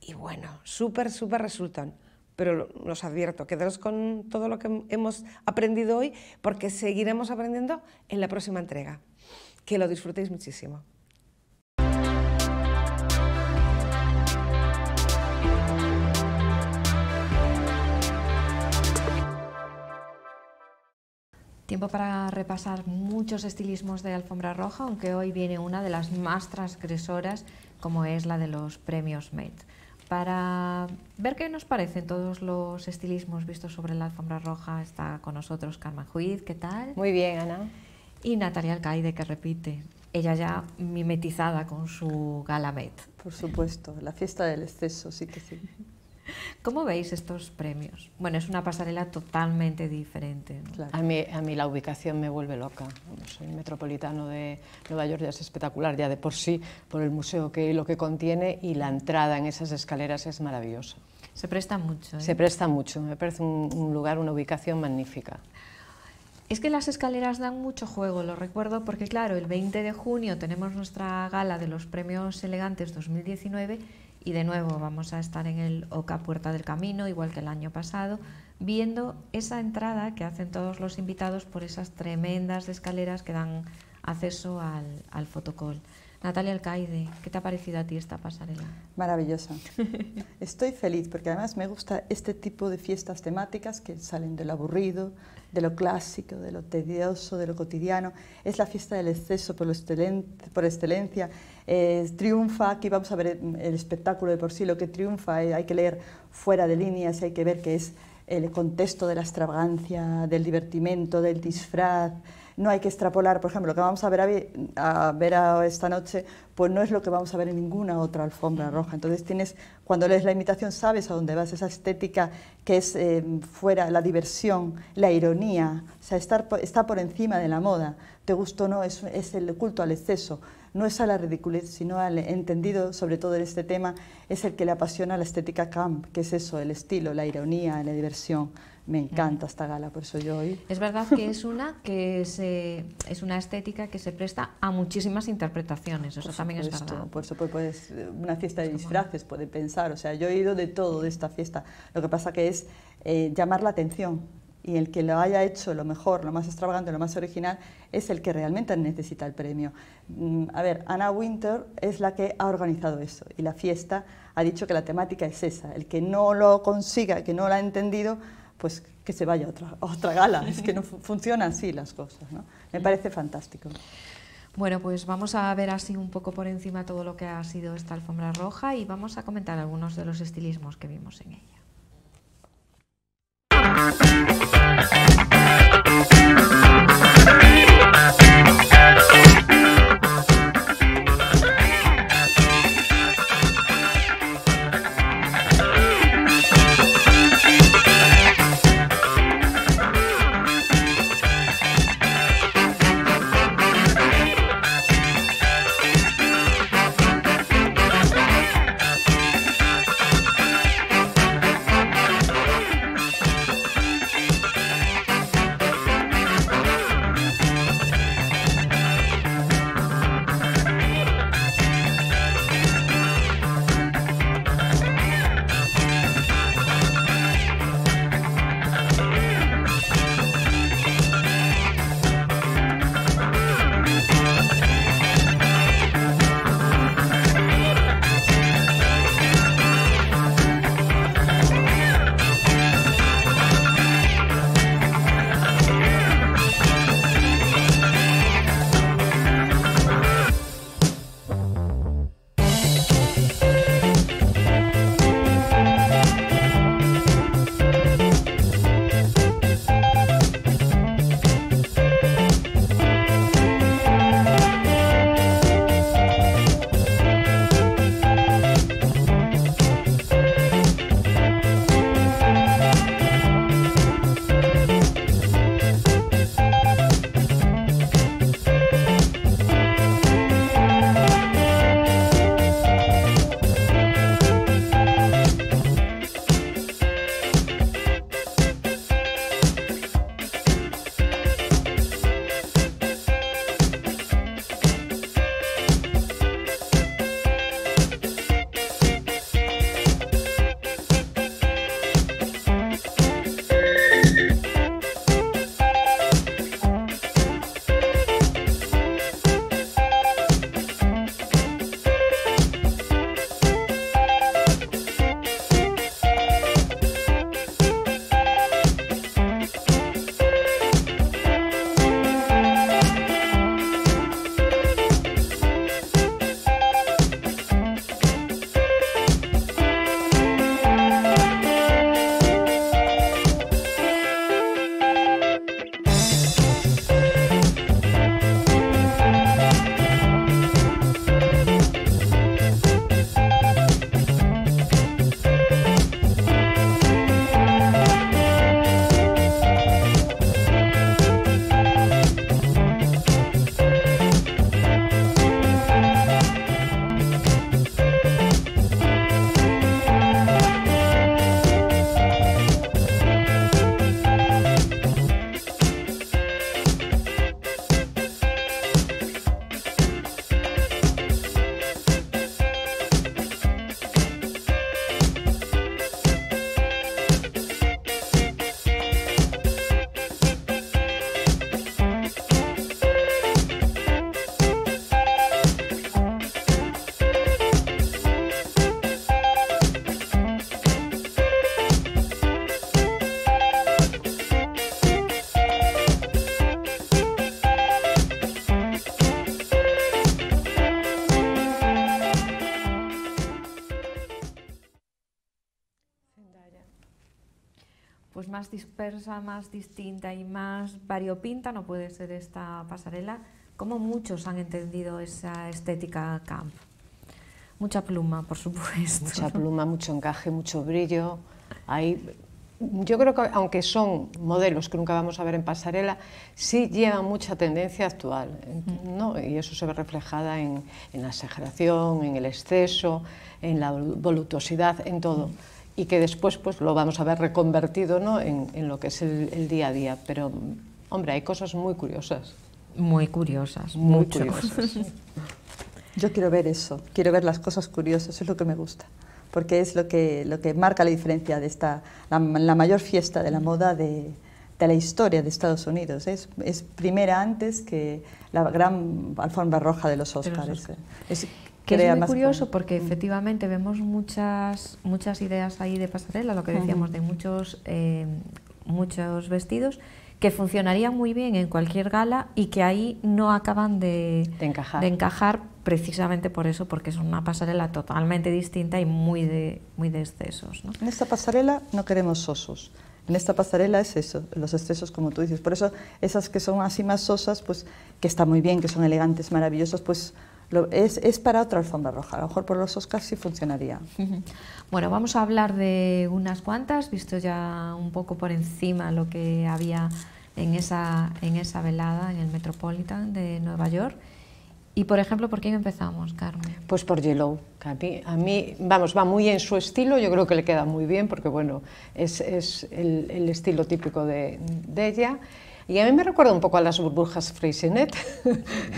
y bueno, súper, súper resultan. Pero los advierto, quedaros con todo lo que hemos aprendido hoy porque seguiremos aprendiendo en la próxima entrega. Que lo disfrutéis muchísimo.
Tiempo para repasar muchos estilismos de alfombra roja, aunque hoy viene una de las más transgresoras, como es la de los premios Met. Para ver qué nos parecen todos los estilismos vistos sobre la alfombra roja, está con nosotros Carmen Juiz, ¿qué tal? Muy bien, Ana. Y Natalia Alcaide, que repite, ella ya mimetizada con su gala Met.
Por supuesto,
la fiesta del exceso, sí que sí. ¿Cómo veis estos premios? Bueno, es una pasarela totalmente diferente.
A, mí, a mí la ubicación me vuelve loca. Soy metropolitano de Nueva York, ya es espectacular, ya de por sí, por el museo que lo que contiene y la entrada en esas escaleras es maravillosa. Se presta mucho. ¿eh? Se presta mucho, me parece un lugar, una ubicación magnífica.
Es que las escaleras dan mucho juego, lo recuerdo, porque claro, el 20 de junio tenemos nuestra gala de los premios elegantes 2019 y de nuevo vamos a estar en el Oca Puerta del Camino, igual que el año pasado, viendo esa entrada que hacen todos los invitados por esas tremendas escaleras que dan acceso al, al Natalia
Alcaide, ¿qué te ha parecido a ti esta pasarela? Maravillosa. Estoy feliz porque además me gusta este tipo de fiestas temáticas que salen del aburrido, de lo clásico, de lo tedioso, de lo cotidiano. Es la fiesta del exceso por, por excelencia. triunfa, aquí vamos a ver mm, el espectáculo de por sí, lo que triunfa, eh, hay que leer fuera de líneas, hay que ver que es el contexto de la extravagancia, del divertimento, del disfraz, no hay que extrapolar, por ejemplo, lo que vamos a ver a, ver esta noche, pues no es lo que vamos a ver en ninguna otra alfombra roja. Entonces tienes, cuando lees la imitación sabes a dónde vas, esa estética que es eh, fuera, la diversión, la ironía, o sea, estar, está por encima de la moda, te gusta o no, es, es el culto al exceso no es a la ridiculez, sino al entendido, sobre todo en este tema, es el que le apasiona la estética camp, que es eso, el estilo, la ironía, la diversión. Me encanta esta gala, por eso yo hoy. Es verdad que es
una que es una estética que se presta
a muchísimas interpretaciones, eso también es verdad. Por supuesto, pues, una fiesta de disfraces, puede pensar, o sea, yo he ido de todo de esta fiesta. Lo que pasa que es eh, llamar la atención y el que lo haya hecho lo mejor, lo más extravagante, lo más original, es el que realmente necesita el premio. Mm, a ver, Anna Winter es la que ha organizado eso y la fiesta ha dicho que la temática es esa. El que no lo consiga, que no la ha entendido, pues que se vaya a otra, otra gala. Es que no funcionan así las cosas. ¿no? Me parece fantástico.
Bueno, pues vamos a ver así un poco por encima todo lo que ha sido esta alfombra roja y vamos a comentar algunos de los estilismos que vimos en ella. dispersa, más distinta y más variopinta no puede ser esta pasarela, como muchos han entendido esa estética
camp. Mucha pluma, por supuesto. Mucha pluma, mucho encaje, mucho brillo. Hay, yo creo que aunque son modelos que nunca vamos a ver en pasarela, sí llevan mucha tendencia actual, y eso se ve reflejada en, en la exageración, en el exceso, en la voluptuosidad, en todo y que después pues, lo vamos a ver reconvertido ¿no? en, en, lo que es el, día a día. Pero, hombre, hay cosas
muy curiosas.
Muy curiosas, muy
Yo quiero ver eso, quiero ver las cosas curiosas, es lo que me gusta, porque es lo que, lo que marca la diferencia de esta, la, mayor fiesta de la moda de, de la historia de Estados Unidos. Es, es primera antes que la gran alfombra roja de los Oscars que es muy curioso
porque mm. efectivamente vemos muchas, muchas ideas ahí de pasarela, lo que decíamos de muchos, eh, muchos vestidos que funcionarían muy bien en cualquier gala y que ahí no acaban de, de, encajar. encajar precisamente por eso, porque es una pasarela totalmente distinta y muy de, muy de excesos.
En esta pasarela no queremos sosos, en esta pasarela es eso, los excesos como tú dices. Por eso esas que son así más sosas, pues que está muy bien, que son elegantes, maravillosos, pues es, para otra alfombra roja, a lo mejor por los Oscars sí funcionaría. Bueno, vamos a hablar de unas
cuantas, visto ya un poco por encima lo que había en esa, esa velada en el Metropolitan de Nueva York. Y por ejemplo, ¿por quién empezamos, Carmen?
Pues por Yellow. A mí, vamos, va muy en su estilo, yo creo que le queda muy bien porque, bueno, es, el, estilo típico de ella. Y a mí me recuerda un poco a las burbujas Freysinet.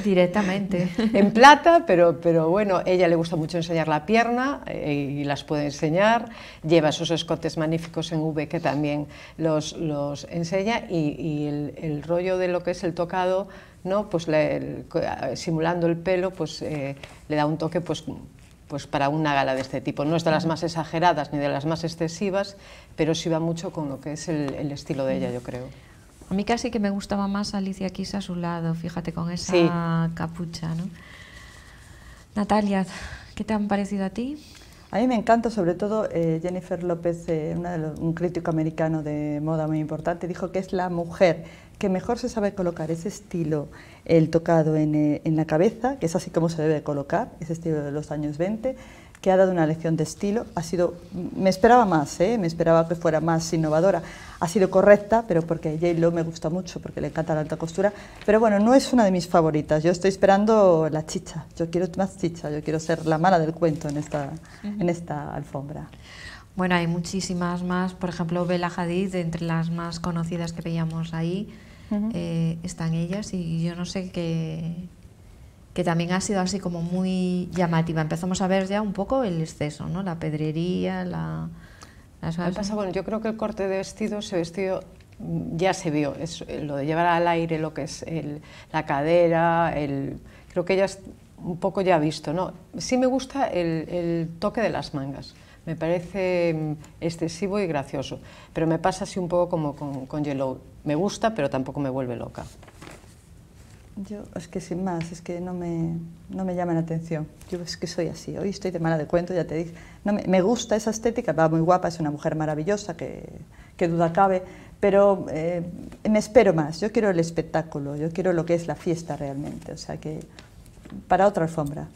Directamente. en plata, pero, pero bueno, ella le gusta mucho enseñar la pierna eh, y las puede enseñar. Lleva esos escotes magníficos en V que también los, los enseña y, el, rollo de lo que es el tocado ¿no? pues eh, simulando el pelo, pues eh, le da un toque pues, pues para una gala de este tipo. No es de las más exageradas ni de las más excesivas, pero sí va mucho con lo que es el estilo de ella, yo creo.
A mí casi que me gustaba más Alicia Keys a su lado, fíjate, con esa capucha, ¿no? Natalia, ¿qué te han parecido a ti?
A mí me encanta, sobre todo eh, Jennifer López, eh, un crítico americano de moda muy importante, dijo que es la mujer que mejor se sabe colocar ese estilo, el tocado en, eh, en la cabeza, que es así como se debe colocar, ese estilo de los años 20, que ha dado una lección de estilo. Ha sido, me esperaba más, ¿eh? me esperaba que fuera más innovadora. Ha sido correcta, pero porque J. Lo me gusta mucho, porque le encanta la alta costura. Pero bueno, no es una de mis favoritas. Yo estoy esperando la chicha. Yo quiero más chicha. Yo quiero ser la mala del cuento en esta, en esta alfombra. Bueno, hay muchísimas
más. Por ejemplo, Bella Hadid, entre las más conocidas que veíamos ahí, eh, están ellas. Y yo no sé qué que también ha sido así como muy llamativa. Empezamos a ver ya un poco el exceso, ¿no? La pedrería, la...
bueno, yo creo que el corte de vestido ese vestido ya se vio, lo de llevar al aire lo que es la cadera, el, creo que ya es un poco ya visto, ¿no? Sí me gusta el, toque de las mangas, me parece mm, excesivo y gracioso, pero me pasa así un poco como con, con Yellow, me gusta pero tampoco me vuelve loca.
Yo, es que sin más, es que no me, no llama la atención. Yo es que soy así. Hoy estoy de mala de cuento, ya te dije. No, me, me gusta esa estética, va muy guapa, es una mujer maravillosa, que, duda cabe, pero eh, me espero más. Yo quiero el espectáculo, yo quiero lo que es la fiesta realmente. O sea que, para otra alfombra.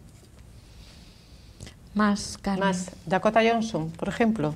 Más, Carmen. Más. Dakota Johnson, por ejemplo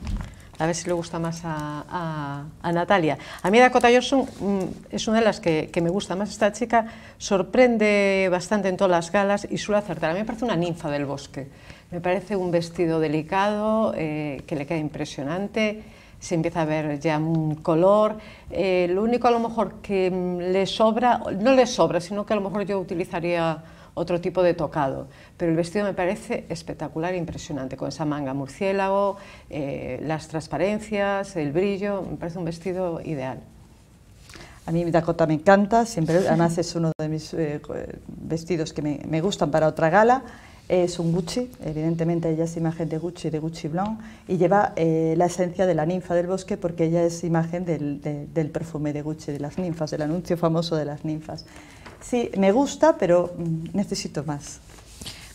a ver si le gusta más a, Natalia. A mí Dakota Johnson mm, es una de las que, me gusta más. Esta chica sorprende bastante en todas las galas y suele acertar. A mí me parece una ninfa del bosque. Me parece un vestido delicado, eh, que le queda impresionante, se empieza a ver ya un color. Eh, lo único a lo mejor que mm, le sobra, no le sobra, sino que a lo mejor yo utilizaría otro tipo de tocado. Pero el vestido me parece espectacular, e impresionante, con esa manga murciélago, eh, las transparencias,
el brillo, me parece un vestido ideal. A mí Dakota me encanta, siempre, además es uno de mis eh, vestidos que me, gustan para otra gala es un Gucci, evidentemente ella es imagen de Gucci, de Gucci Blanc, y lleva eh, la esencia de la ninfa del bosque porque ella es imagen del perfume de Gucci, de las ninfas, del anuncio famoso de las ninfas. Sí, me gusta, pero mm, necesito más.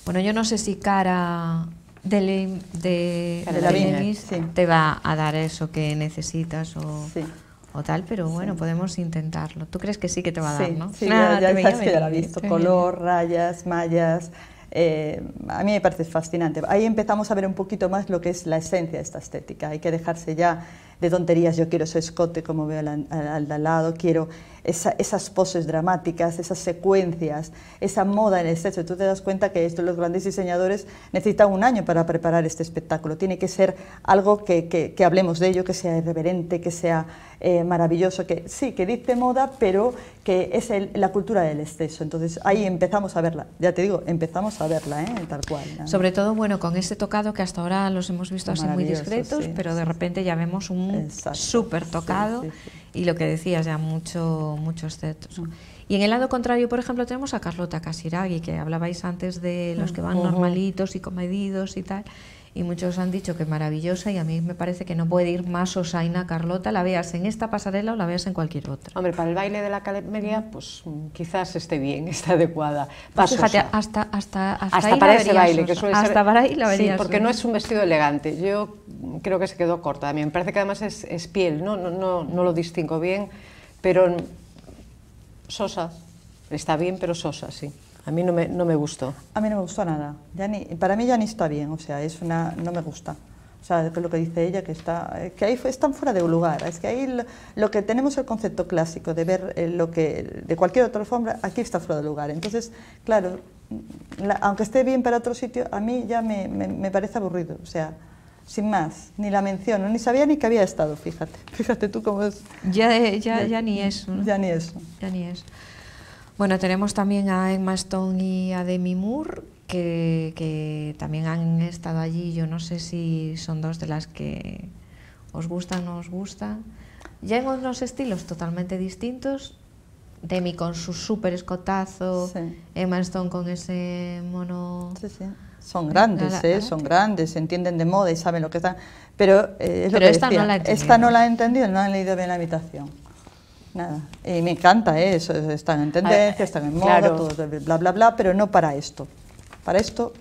Bueno, yo no sé si
cara de, de la
te va a dar eso
que necesitas o, tal, pero bueno, podemos intentarlo. Tú crees que sí que te va a dar, ¿no? Sí, ya, sabes que ya he visto. Color,
rayas, mallas. Eh, a mí me parece fascinante. Ahí empezamos a ver un poquito más lo que es la esencia de esta estética. Hay que dejarse ya de tonterías, yo quiero ese escote como veo al, al, lado, quiero esas poses dramáticas, esas secuencias, esa moda en el sexo. Tú te das cuenta que esto, los grandes diseñadores necesitan un año para preparar este espectáculo. Tiene que ser algo que, hablemos de ello, que sea irreverente, que sea eh, maravilloso, que sí, que dice moda, pero que es la cultura del exceso. Entonces ahí empezamos a verla, ya te digo, empezamos a verla, ¿eh? tal cual. Sobre
todo, bueno, con ese tocado que hasta ahora los hemos visto así muy discretos, pero de repente ya vemos un súper tocado y lo que decías, ya mucho, exceso. Mm. Y en el lado contrario, por ejemplo, tenemos a Carlota Casiraghi, que hablabais antes de los mm, que van normalitos y comedidos y tal y muchos han dicho que es maravillosa y a mí me parece que no puede ir más Osaina Carlota, la veas en esta pasarela o la veas en cualquier otra.
Hombre, para el baile de la academia, pues mm, quizás esté bien, está adecuada. Pues fíjate, hasta, hasta, hasta, para ese baile, hasta para ahí la Sí, porque ¿eh? no es un vestido elegante, yo mm, creo que se quedó corta también, me parece que además es, es piel, ¿no? No, no, no lo distingo bien, pero mm, Sosa,
está bien, pero Sosa,
sí. A mí no me, no me gustó.
A mí no me gustó nada. Ya ni, para mí ya ni está bien, o sea, es una, no me gusta. O sea, lo que dice ella, que, está, eh, que ahí están fuera de lugar. Es que ahí lo, que tenemos el concepto clásico de ver eh, lo que de cualquier otra alfombra aquí está fuera de lugar. Entonces, claro, aunque esté bien para otro sitio, a mí ya me, parece aburrido. O sea, sin más, ni la menciono, ni sabía ni que había estado, fíjate. Fíjate tú cómo es. Ya, ya, ya, ni es. ¿no? Ya ni eso. Ya ni es.
Bueno, tenemos también a Emma Stone y a Demi Moore,
que,
también han estado allí. Yo no sé si son dos de las que os gustan o no os gustan. Ya en unos estilos totalmente distintos. Demi con su súper escotazo, Emma Stone con ese mono... Sí, sí.
Son grandes, eh, son grandes, se entienden de moda y saben lo que están. Pero, esta, No la esta no la entendido, no han leído bien la habitación. Nada. Y me encanta, ¿eh? Eso, están en tendencia, ah, están en eh, moda, todo, bla, bla, bla, pero no para esto. Para esto,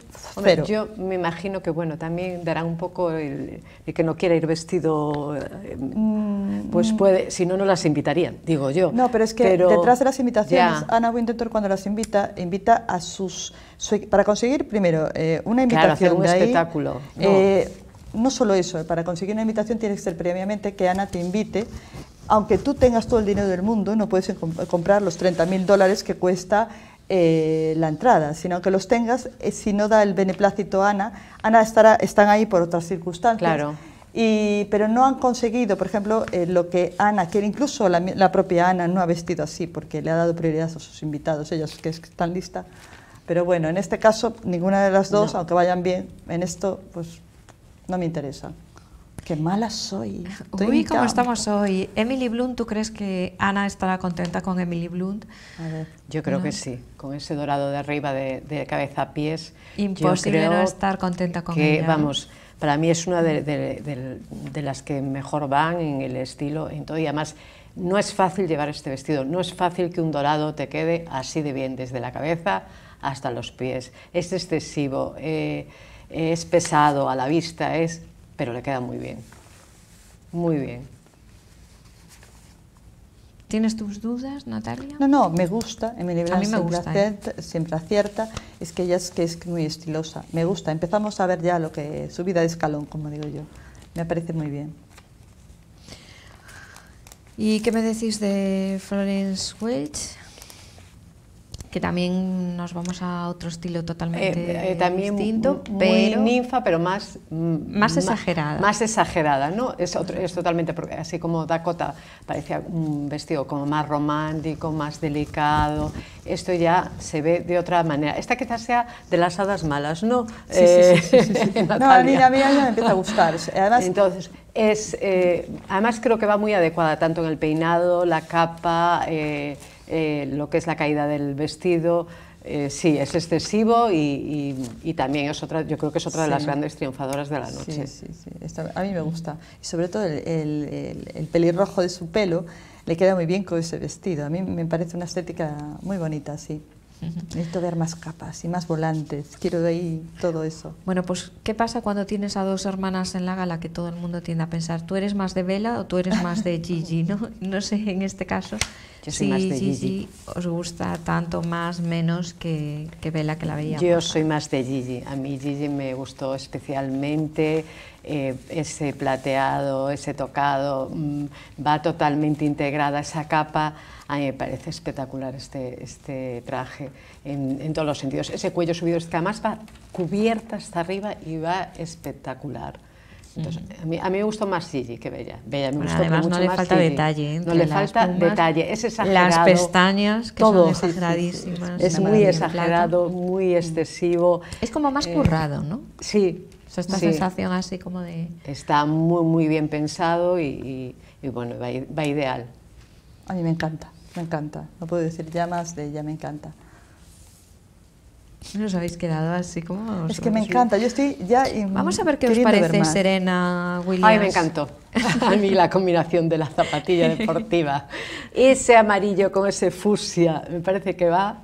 cero.
yo me imagino que, bueno, también dará un poco el, que no quiera ir vestido, eh,
pues mm. puede, si no, no las invitarían, digo yo. No, pero es que detrás de las invitaciones, Ana Winterthur cuando las invita, invita a sus... para conseguir, primero, una invitación un espectáculo. no. Eh, no solo eso, para conseguir una invitación tienes que ser previamente que Ana te invite aunque tú tengas todo el dinero del mundo, no puedes comprar los 30 mil dólares que cuesta eh, la entrada, sino que los tengas, eh, si no da el beneplácito Ana, Ana estará, están ahí por otras circunstancias. Claro. pero no han conseguido, por ejemplo, eh, lo que Ana quiere, incluso la, propia Ana no ha vestido así porque le ha dado prioridad a sus invitados, ellas que están listas. Pero bueno, en este caso, ninguna de las dos, aunque vayan bien, en esto, pues no me interesa. Qué mala soy. Muy Uy, cómo estamos
hoy. Emily Blunt, ¿tú crees que Ana estará contenta con Emily Blunt?
yo creo que sí, con ese dorado de arriba de, cabeza a pies. Imposible no estar contenta con que, ella. Vamos, para mí es una de, las que mejor van en el estilo, en todo, y además no es fácil llevar este vestido, no es fácil que un dorado te quede así de bien, desde la cabeza hasta los pies. Es excesivo, eh, es pesado a la vista, es pero le queda muy bien. Muy
bien.
¿Tienes tus dudas, Natalia? No, no,
me gusta. en mi siempre, ¿eh? acierta, siempre acierta. Es que ella es, que es muy estilosa. Me gusta. Empezamos a ver ya lo que su vida de escalón, como digo yo. Me parece muy bien. ¿Y qué me decís de Florence Welch?
que también nos vamos a otro estilo totalmente eh, eh, también distinto, muy
ninfa, pero más mm, más exagerada, más exagerada, ¿no? Es, otro, es totalmente porque así como Dakota parecía un vestido como más romántico, más delicado, esto ya se ve de otra manera. Esta quizás sea de las hadas malas, ¿no? Sí, sí, sí, sí eh, no, a mí, a mí ya me empieza a gustar. Además, Entonces es además creo que va muy adecuada tanto en el peinado, la capa. Eh, lo que es la caída del vestido, eh, sí, es excesivo y, también es otra, yo creo que es otra de las grandes triunfadoras de la noche. Sí,
sí, sí. a mí me gusta. Y sobre todo el, el, pelirrojo de su pelo le queda muy bien con ese vestido. A mí me parece una estética muy bonita, sí de ver más capas y más volantes, quiero de ahí todo eso.
Bueno, pues ¿qué pasa cuando tienes a dos hermanas en la gala que todo el mundo tiende a pensar, tú eres más de Vela o tú eres más de Gigi, ¿no? No sé, en este caso, si más Gigi. os gusta tanto más, menos que, que Vela que la veía. Yo
soy más de Gigi, a mí Gigi me gustó especialmente. Eh, ese plateado, ese tocado, mm, va totalmente integrada esa capa a mí me parece espectacular este, este traje en, todos los sentidos. Ese cuello subido, es que además va cubierta hasta arriba y va espectacular. Entonces, a, mí, a, mí, me gustó más Gigi que Bella. además no le falta detalle. ¿eh? No le falta detalle, es exagerado. Las pestañas, que son exageradísimas. Es muy exagerado, muy mm. excesivo. Es como más eh, currado, ¿no? Sí. esta sensación
así como de...
Está muy, muy bien pensado y, bueno, va, va ideal.
A mí me encanta. Me encanta. No puedo decir ya más de ella, me encanta. No Nos habéis quedado así como... Es que me encanta, yo estoy ya... Vamos a ver qué os parece Serena Williams. Ay, me encantó. A mí
la combinación de la zapatilla deportiva, ese amarillo con ese fusia, me parece que va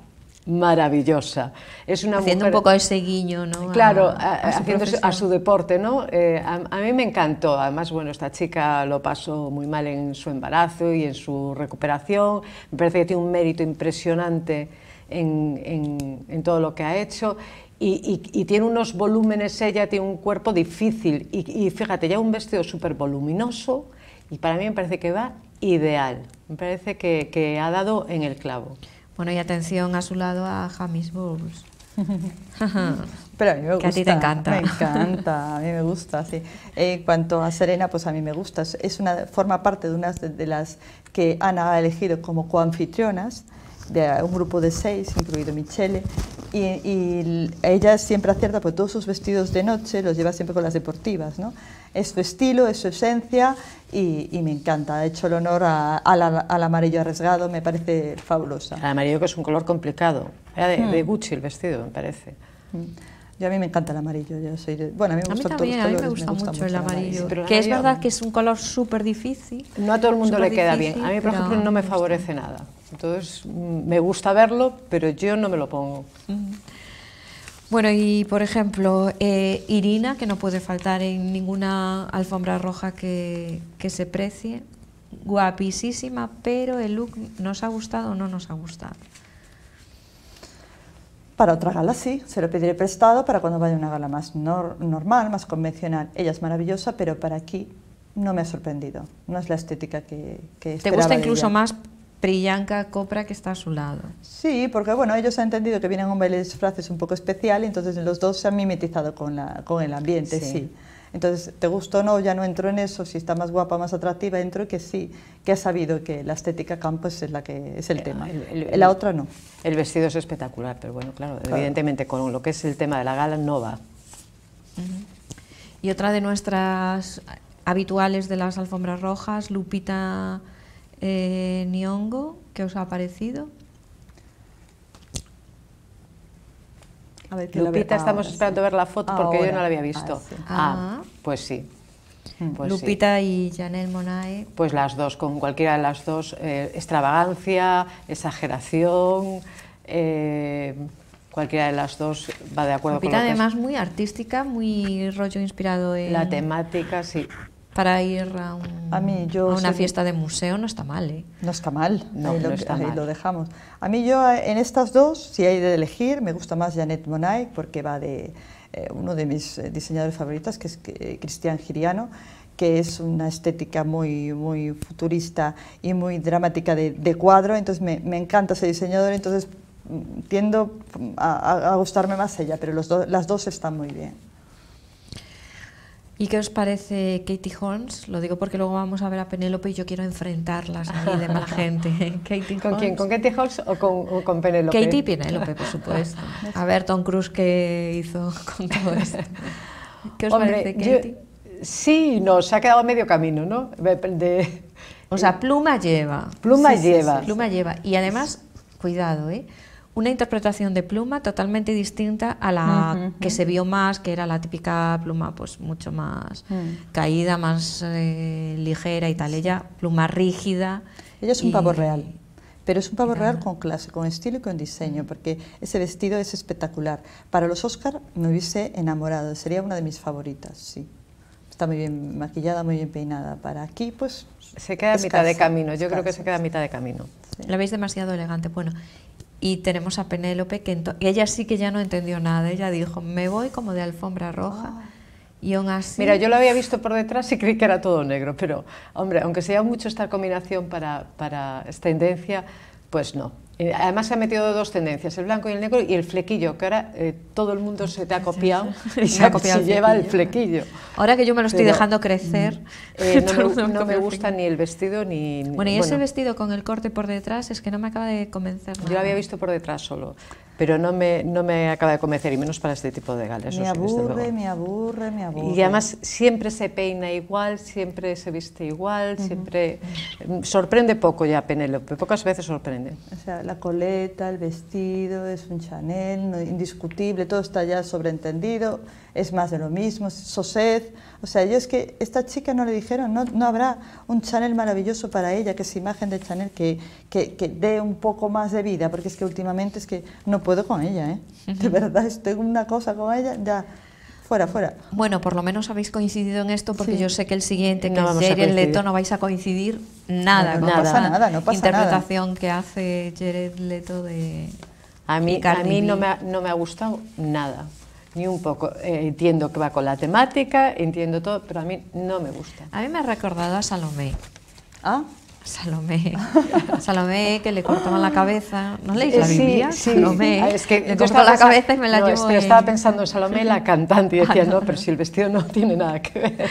maravillosa. Es una haciendo un poco ese guiño, ¿no? Claro, a, su deporte, ¿no? Eh, a, mí me encantó. Además, bueno, esta chica lo pasó muy mal en su embarazo y en su recuperación. Me parece que tiene un mérito impresionante en, todo lo que ha hecho. Y, tiene unos volúmenes, ella tiene un cuerpo difícil. Y, fíjate, ya un vestido súper voluminoso. Y para mí me parece que va ideal. Me parece que, que ha dado en el clavo.
Bueno, y atención a su lado a Jamis Bowles, Pero a me gusta. a ti te encanta. Me encanta,
a mí me gusta, sí. Eh, en cuanto a Serena, pues a mí me gusta. Es una, forma parte de unas de las que Ana ha elegido como coanfitrionas de un grupo de seis, incluido Michele, y, ella siempre acierta, pues todos sus vestidos de noche los lleva siempre con las deportivas, ¿no? Es su estilo, es su esencia y, me encanta. Ha hecho el honor al amarillo arriesgado, me parece fabulosa. El amarillo que es un color complicado, era de, mm. Gucci el vestido, me parece. Mm. Yo a mí me encanta el amarillo. bueno, a mí me gusta me gusta, mucho, el amarillo. Que es verdad
que es un color súper difícil. No a todo el mundo le queda bien. A mí, por ejemplo, no me
favorece nada. Entonces, mm, me gusta verlo, pero yo no me lo pongo.
Bueno, y por ejemplo, eh, Irina, que no puede faltar en ninguna alfombra roja que, que se precie. Guapísima, pero el look nos ha gustado o no nos ha gustado.
Para otra gala sí, se lo pediré prestado para cuando vaya a una gala más normal, más convencional. Ella es maravillosa, pero para aquí no me ha sorprendido. No es la estética que, que ¿Te gusta incluso más
Priyanka Copra que está a su lado?
Sí, porque bueno, ellos han entendido que vienen a un baile disfraces un poco especial, entonces los dos se han mimetizado con, el ambiente, sí. Entonces, te gustó o no, ya no entro en eso, si está más guapa, más atractiva, entro que sí, que ha sabido que la estética campo es, la que, es el eh, tema. la otra
no. El vestido es espectacular, pero bueno, claro, evidentemente con lo que es el tema de la gala no va.
Y otra de nuestras habituales de las alfombras rojas, Lupita eh, Nyongo, ¿qué os ha parecido? Lupita, estamos esperando ver la foto porque yo no la había visto. Ah, ah, ah.
pues sí. Hmm. Pues Lupita
y Janelle Monae.
Pues las dos, con cualquiera de las dos, eh, extravagancia, exageración, eh, cualquiera de las dos va de acuerdo Lupita, con Lupita además
muy artística, muy rollo inspirado en... La
temática, sí
para ir a, una fiesta de museo no está mal.
¿eh? No está mal, no, lo, lo, dejamos. A mí yo eh, en estas dos, si hay de elegir, me gusta más Janet Monay porque va de eh, uno de mis eh, diseñadores favoritos, que es Cristian Giriano, que es una estética muy, muy futurista y muy dramática de, cuadro, entonces me, encanta ese diseñador, entonces mm, tiendo mm, a, gustarme más ella, pero los las dos están muy bien.
¿Y qué os parece Katie Holmes? Lo digo porque luego vamos a ver a Penélope y yo quiero enfrentarlas a de mala gente. ¿Con quién? ¿Con
Katie Holmes o
con, Penélope? Katie y Penélope, por supuesto. A ver, Tom Cruise, ¿qué hizo con todo esto?
¿Qué os parece, Katie? sí, no, se ha quedado a medio camino, ¿no? De, o sea, eh, pluma lleva. Pluma lleva. pluma
lleva. Y además, cuidado, ¿eh? una interpretación de pluma totalmente distinta a la que se vio más, que era la típica pluma pues mucho más mm. caída, más eh, ligera y tal. Ella, pluma rígida.
Ella es un pavo real, pero es un pavo real con clase, con estilo y con diseño, porque ese vestido es espectacular. Para los Oscar me hubiese enamorado, sería una de mis favoritas, sí. Está muy bien maquillada, muy bien peinada. Para aquí, pues... Se queda a mitad de camino, yo creo que se queda a mitad de camino.
La veis demasiado elegante. Bueno, y tenemos a Penélope, que ella sí que ya no entendió nada, ella dijo, me voy como de alfombra roja. Ah. Y aún así... Mira, yo lo había visto
por detrás y creí que era todo negro, pero hombre, aunque sea mucho esta combinación para, para esta tendencia, pues no, eh, además se ha metido dos tendencias, el blanco y el negro y el flequillo, que ahora eh, todo el mundo se te ha copiado y se, lleva el flequillo. Ahora que yo me lo estoy dejando crecer, mm, eh, no, me, gusta ni el vestido ni... Bueno, y ese
vestido con el corte por detrás es que no me acaba de convencer. Yo lo había
visto por detrás solo, pero no me, no me acaba de convencer, y menos para este tipo de galas. Me aburre,
me aburre, me aburre. Y además
siempre se peina igual, siempre se viste igual, siempre... Mm, sorprende poco ya Penélope, pocas veces sorprende.
O sea, la coleta, el vestido, es un Chanel, indiscutible, todo está ya sobreentendido, es más de lo mismo, Sosed. O sea, yo es que esta chica no le dijeron, no, no habrá un Chanel maravilloso para ella, que es imagen de Chanel, que, dé un poco más de vida, porque es que últimamente es que no puedo con ella, ¿eh? De verdad, estoy una cosa con ella, ya fuera, fuera.
Bueno, por lo menos habéis coincidido en esto porque yo sé que el siguiente, que no Leto, no vais a
coincidir nada pasa nada, no interpretación
que hace Jared Leto
de... A mí, a mí no, me ha,
no me ha gustado
nada ni un poco. Eh, entiendo que va con la temática, entiendo todo, pero a mí no me gusta.
A mí me ha recordado a Salomé. ¿Ah? Salomé, Salomé que le cortaban la cabeza, ¿no leéis la eh, Biblia? Salomé, ah, es que le cortó la cabeza y me la llevó estaba
pensando en Salomé, la cantante, y decía, ah, no, pero si el vestido no tiene nada que ver.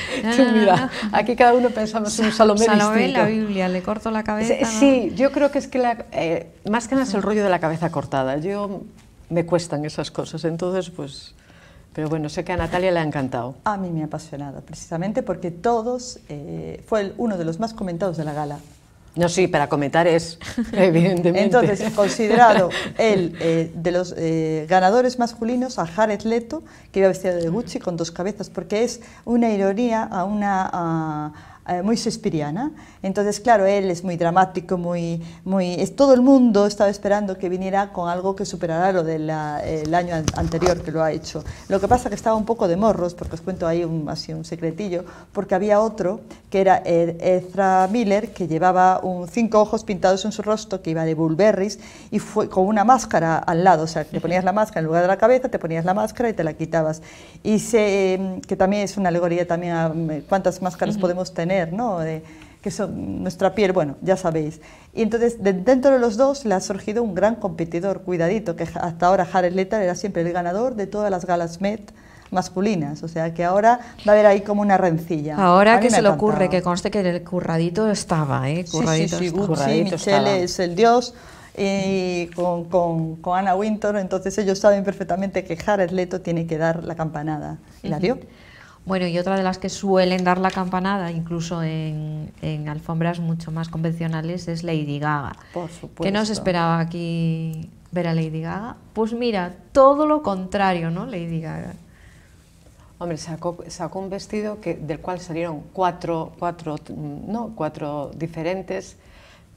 mira, aquí cada uno pensamos en un Salomé Salomé la Biblia, le corto la cabeza. Sí, yo creo que es que la, eh, más que nada es el rollo de la cabeza cortada. Yo me cuestan esas cosas, entonces pues... Pero bueno, sé que a Natalia le ha encantado.
A mí me ha apasionado, precisamente porque todos, eh, fue uno de los más comentados de la gala. No, sí, para comentar es, evidentemente. Entonces, considerado el eh, de los eh, ganadores masculinos a Jared Leto, que iba vestido de Gucci con dos cabezas, porque es una ironía a una... Eh, muy shakespeariana. Entonces, claro, él es muy dramático, muy, muy, es, todo el mundo estaba esperando que viniera con algo que superara lo del eh, año anterior que lo ha hecho. Lo que pasa que estaba un poco de morros, porque os cuento ahí un, así un secretillo, porque había otro que era er-, Ezra Miller, que llevaba un, cinco ojos pintados en su rostro, que iba de Bulberries, y fue con una máscara al lado, o sea, te ponías la máscara en lugar de la cabeza, te ponías la máscara y te la quitabas. Y sé em, que también es una alegoría también a mm, cuántas máscaras podemos tener de, que son nuestra piel, bueno, ya sabéis. Y entonces, dentro de los dos, le ha surgido un gran competidor, cuidadito, que hasta ahora Jared Leto era siempre el ganador de todas las galas Met masculinas, o sea que ahora va a haber ahí como una rencilla. Ahora que se le ocurre, que
conste que el curradito estaba, ¿eh? Curradito sí, sí, sí, Michelle es
el dios, y con, con, con, Anna Winter, entonces ellos saben perfectamente que Jared Leto tiene que dar la campanada. Y la dio.
Bueno, y otra de las que suelen dar la campanada, incluso en, alfombras mucho más convencionales, es Lady Gaga. Por supuesto. ¿Qué nos esperaba aquí ver a Lady Gaga? Pues mira, todo lo contrario, ¿no, Lady Gaga?
Hombre, sacó, sacó un vestido que, del cual salieron cuatro, cuatro, no, diferentes.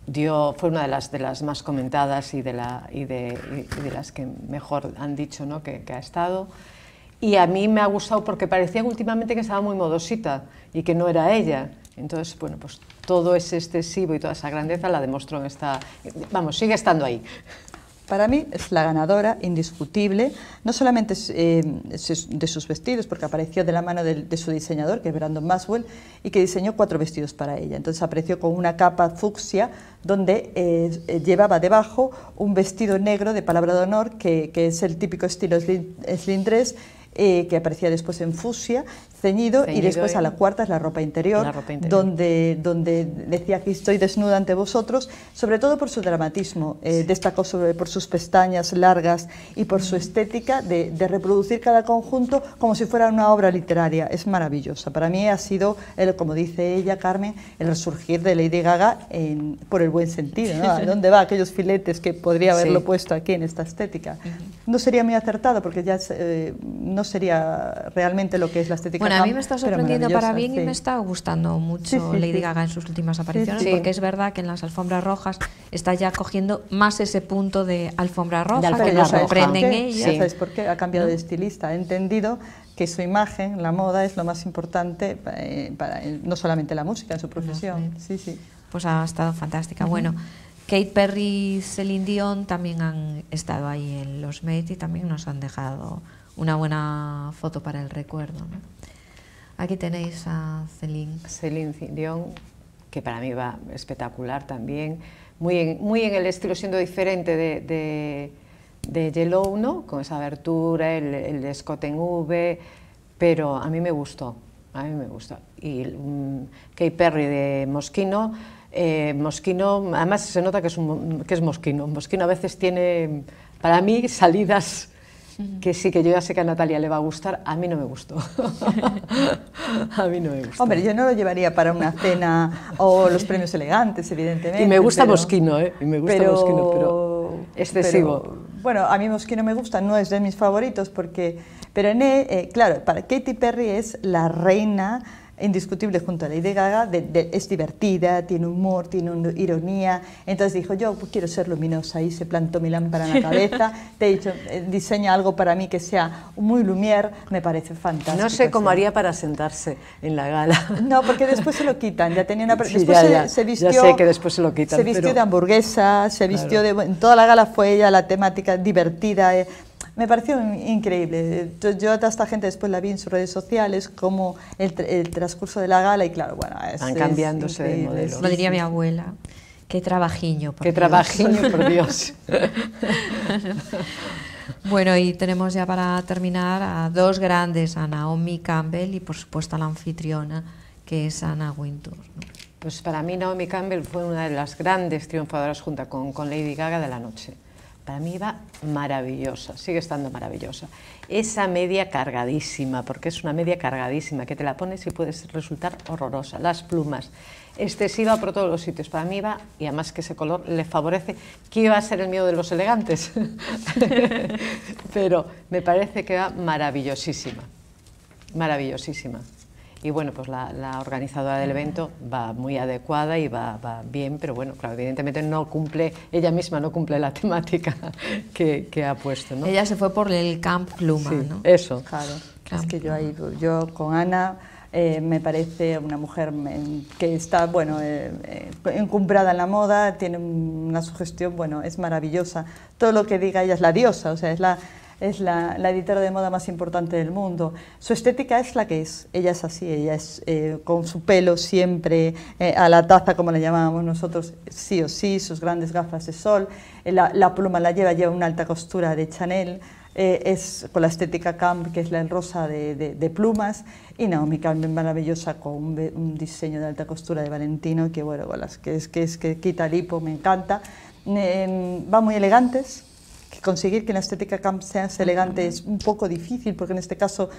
Dio, fue una de las, de las más comentadas y de, la, y de, de las que mejor han dicho ¿no? que ha estado y a mí me ha gustado porque parecía últimamente que estaba muy modosita y que no era ella. Entonces, bueno, pues
todo ese excesivo y toda esa grandeza la demostró en esta... Vamos, sigue estando ahí. Para mí es la ganadora indiscutible, no solamente eh, de sus vestidos, porque apareció de la mano de, su diseñador, que es Brandon Maxwell, y que diseñó cuatro vestidos para ella. Entonces apareció con una capa fucsia donde eh, eh, llevaba debajo un vestido negro de palabra de honor, que, es el típico estilo slim, dress, eh, que aparecía después en Fusia, Ceñido, y después a la cuarta es la ropa interior, Donde, donde decía que estoy desnuda ante vosotros, sobre todo por su dramatismo, eh, destacó por sus pestañas largas y por su mm. estética de, reproducir cada conjunto como si fuera una obra literaria, es maravillosa. Para mí ha sido, el, como dice ella, Carmen, el resurgir de Lady Gaga por el buen sentido, ¿no? ¿A dónde va aquellos filetes que podría haberlo puesto aquí en esta estética? No sería muy acertado porque ya eh, no sería realmente lo que es la estética bueno, a mí me está sorprendiendo para bien y me está gustando mucho Lady Gaga en sus últimas apariciones, porque
es verdad que en las alfombras rojas está ya cogiendo más ese punto de
alfombra roja, que ¿Sabes por qué? Ha cambiado de estilista, ha entendido que su imagen, la moda, es lo más importante eh, eh, no solamente la música, en su profesión. sí, sí.
Pues ha estado fantástica. Bueno.
Kate Perry y Celine Dion también han
estado ahí en los Met y también nos han dejado una buena foto para el recuerdo. Aquí tenéis a Celine.
Celine Dion, que para mí va espectacular también. Muy en, muy en el estilo, siendo diferente de, de, Yellow, Con esa abertura, el, el escote en V, pero a mí me gustó, a mí me gusta. Y mm, Kay Perry de Mosquino, eh, además se nota que es, un, que es Moschino. Moschino a veces tiene, para mí, salidas que sí, que yo ya sé que a Natalia le va a gustar, a mí no me gustó.
a mí no me gustó. Hombre, yo no lo llevaría para una cena o los premios elegantes, evidentemente. Y me gusta Moschino,
Mosquino, ¿eh? Y me gusta pero,
pero
excesivo.
bueno, a mí Mosquino me gusta, no es de mis favoritos, porque... Pero, eh, claro, para Katy Perry es la reina indiscutible junto a Lady Gaga, de, es divertida, tiene humor, tiene ironía. Entonces dijo, yo quiero ser luminosa y se plantó mi lámpara en la cabeza. Te he dicho, eh, diseña algo para mí que sea muy lumier, me parece fantástico. No sé cómo haría
para sentarse
en la gala. No, porque después se lo quitan, ya tenía una... Sí, después se, vistió... Ya sé que después se lo quitan. Se vistió de hamburguesa, se vistió de... En toda la gala fue ella la temática divertida, eh, me pareció increíble. Yo, a toda esta gente después la vi en sus redes sociales, como el, transcurso de la gala, y claro, bueno, es, cambiándose de modelo.
Lo diría mi
abuela. Qué trabajiño, por Qué trabajiño, por Dios. bueno, y tenemos ya para terminar a dos grandes, a Naomi Campbell y por supuesto a la anfitriona, que es Ana Wintour.
Pues para mí Naomi Campbell fue una de las grandes triunfadoras junto con Lady Gaga de la noche para mí va maravillosa, sigue estando maravillosa. Esa media cargadísima, porque es una media cargadísima, que te la pones y puedes resultar horrorosa. Las plumas, excesiva por todos los sitios, para mí va, y además que ese color le favorece, que iba a ser el miedo de los elegantes, pero me parece que va maravillosísima, maravillosísima. Y bueno, pues la, organizadora del evento va muy adecuada y va, bien, pero bueno, claro, evidentemente no cumple, ella misma no cumple la temática
que, ha puesto. ¿no? Ella se fue por el Camp Pluma, sí, ¿no? Eso. Claro. Es que yo ahí, yo con Ana. Eh, me parece una mujer que está bueno eh, eh, encumbrada en la moda, tiene una sugestión, bueno, es maravillosa. Todo lo que diga ella es la diosa, o sea, es la, es la, editora de moda más importante del mundo. Su estética es la que es, ella es así, ella es eh, con su pelo siempre eh, a la taza, como la llamábamos nosotros, sí o sí, sus grandes gafas de sol, eh, la, pluma la lleva, lleva una alta costura de Chanel, es con la estética camp, que es la rosa de, de, plumas, y Naomi Campbell maravillosa con un, diseño de alta costura de Valentino, que bueno, que es que, es, que quita el hipo, me encanta. ...va muy elegantes, que conseguir que la estética camp seas elegante es un poco difícil, porque en este caso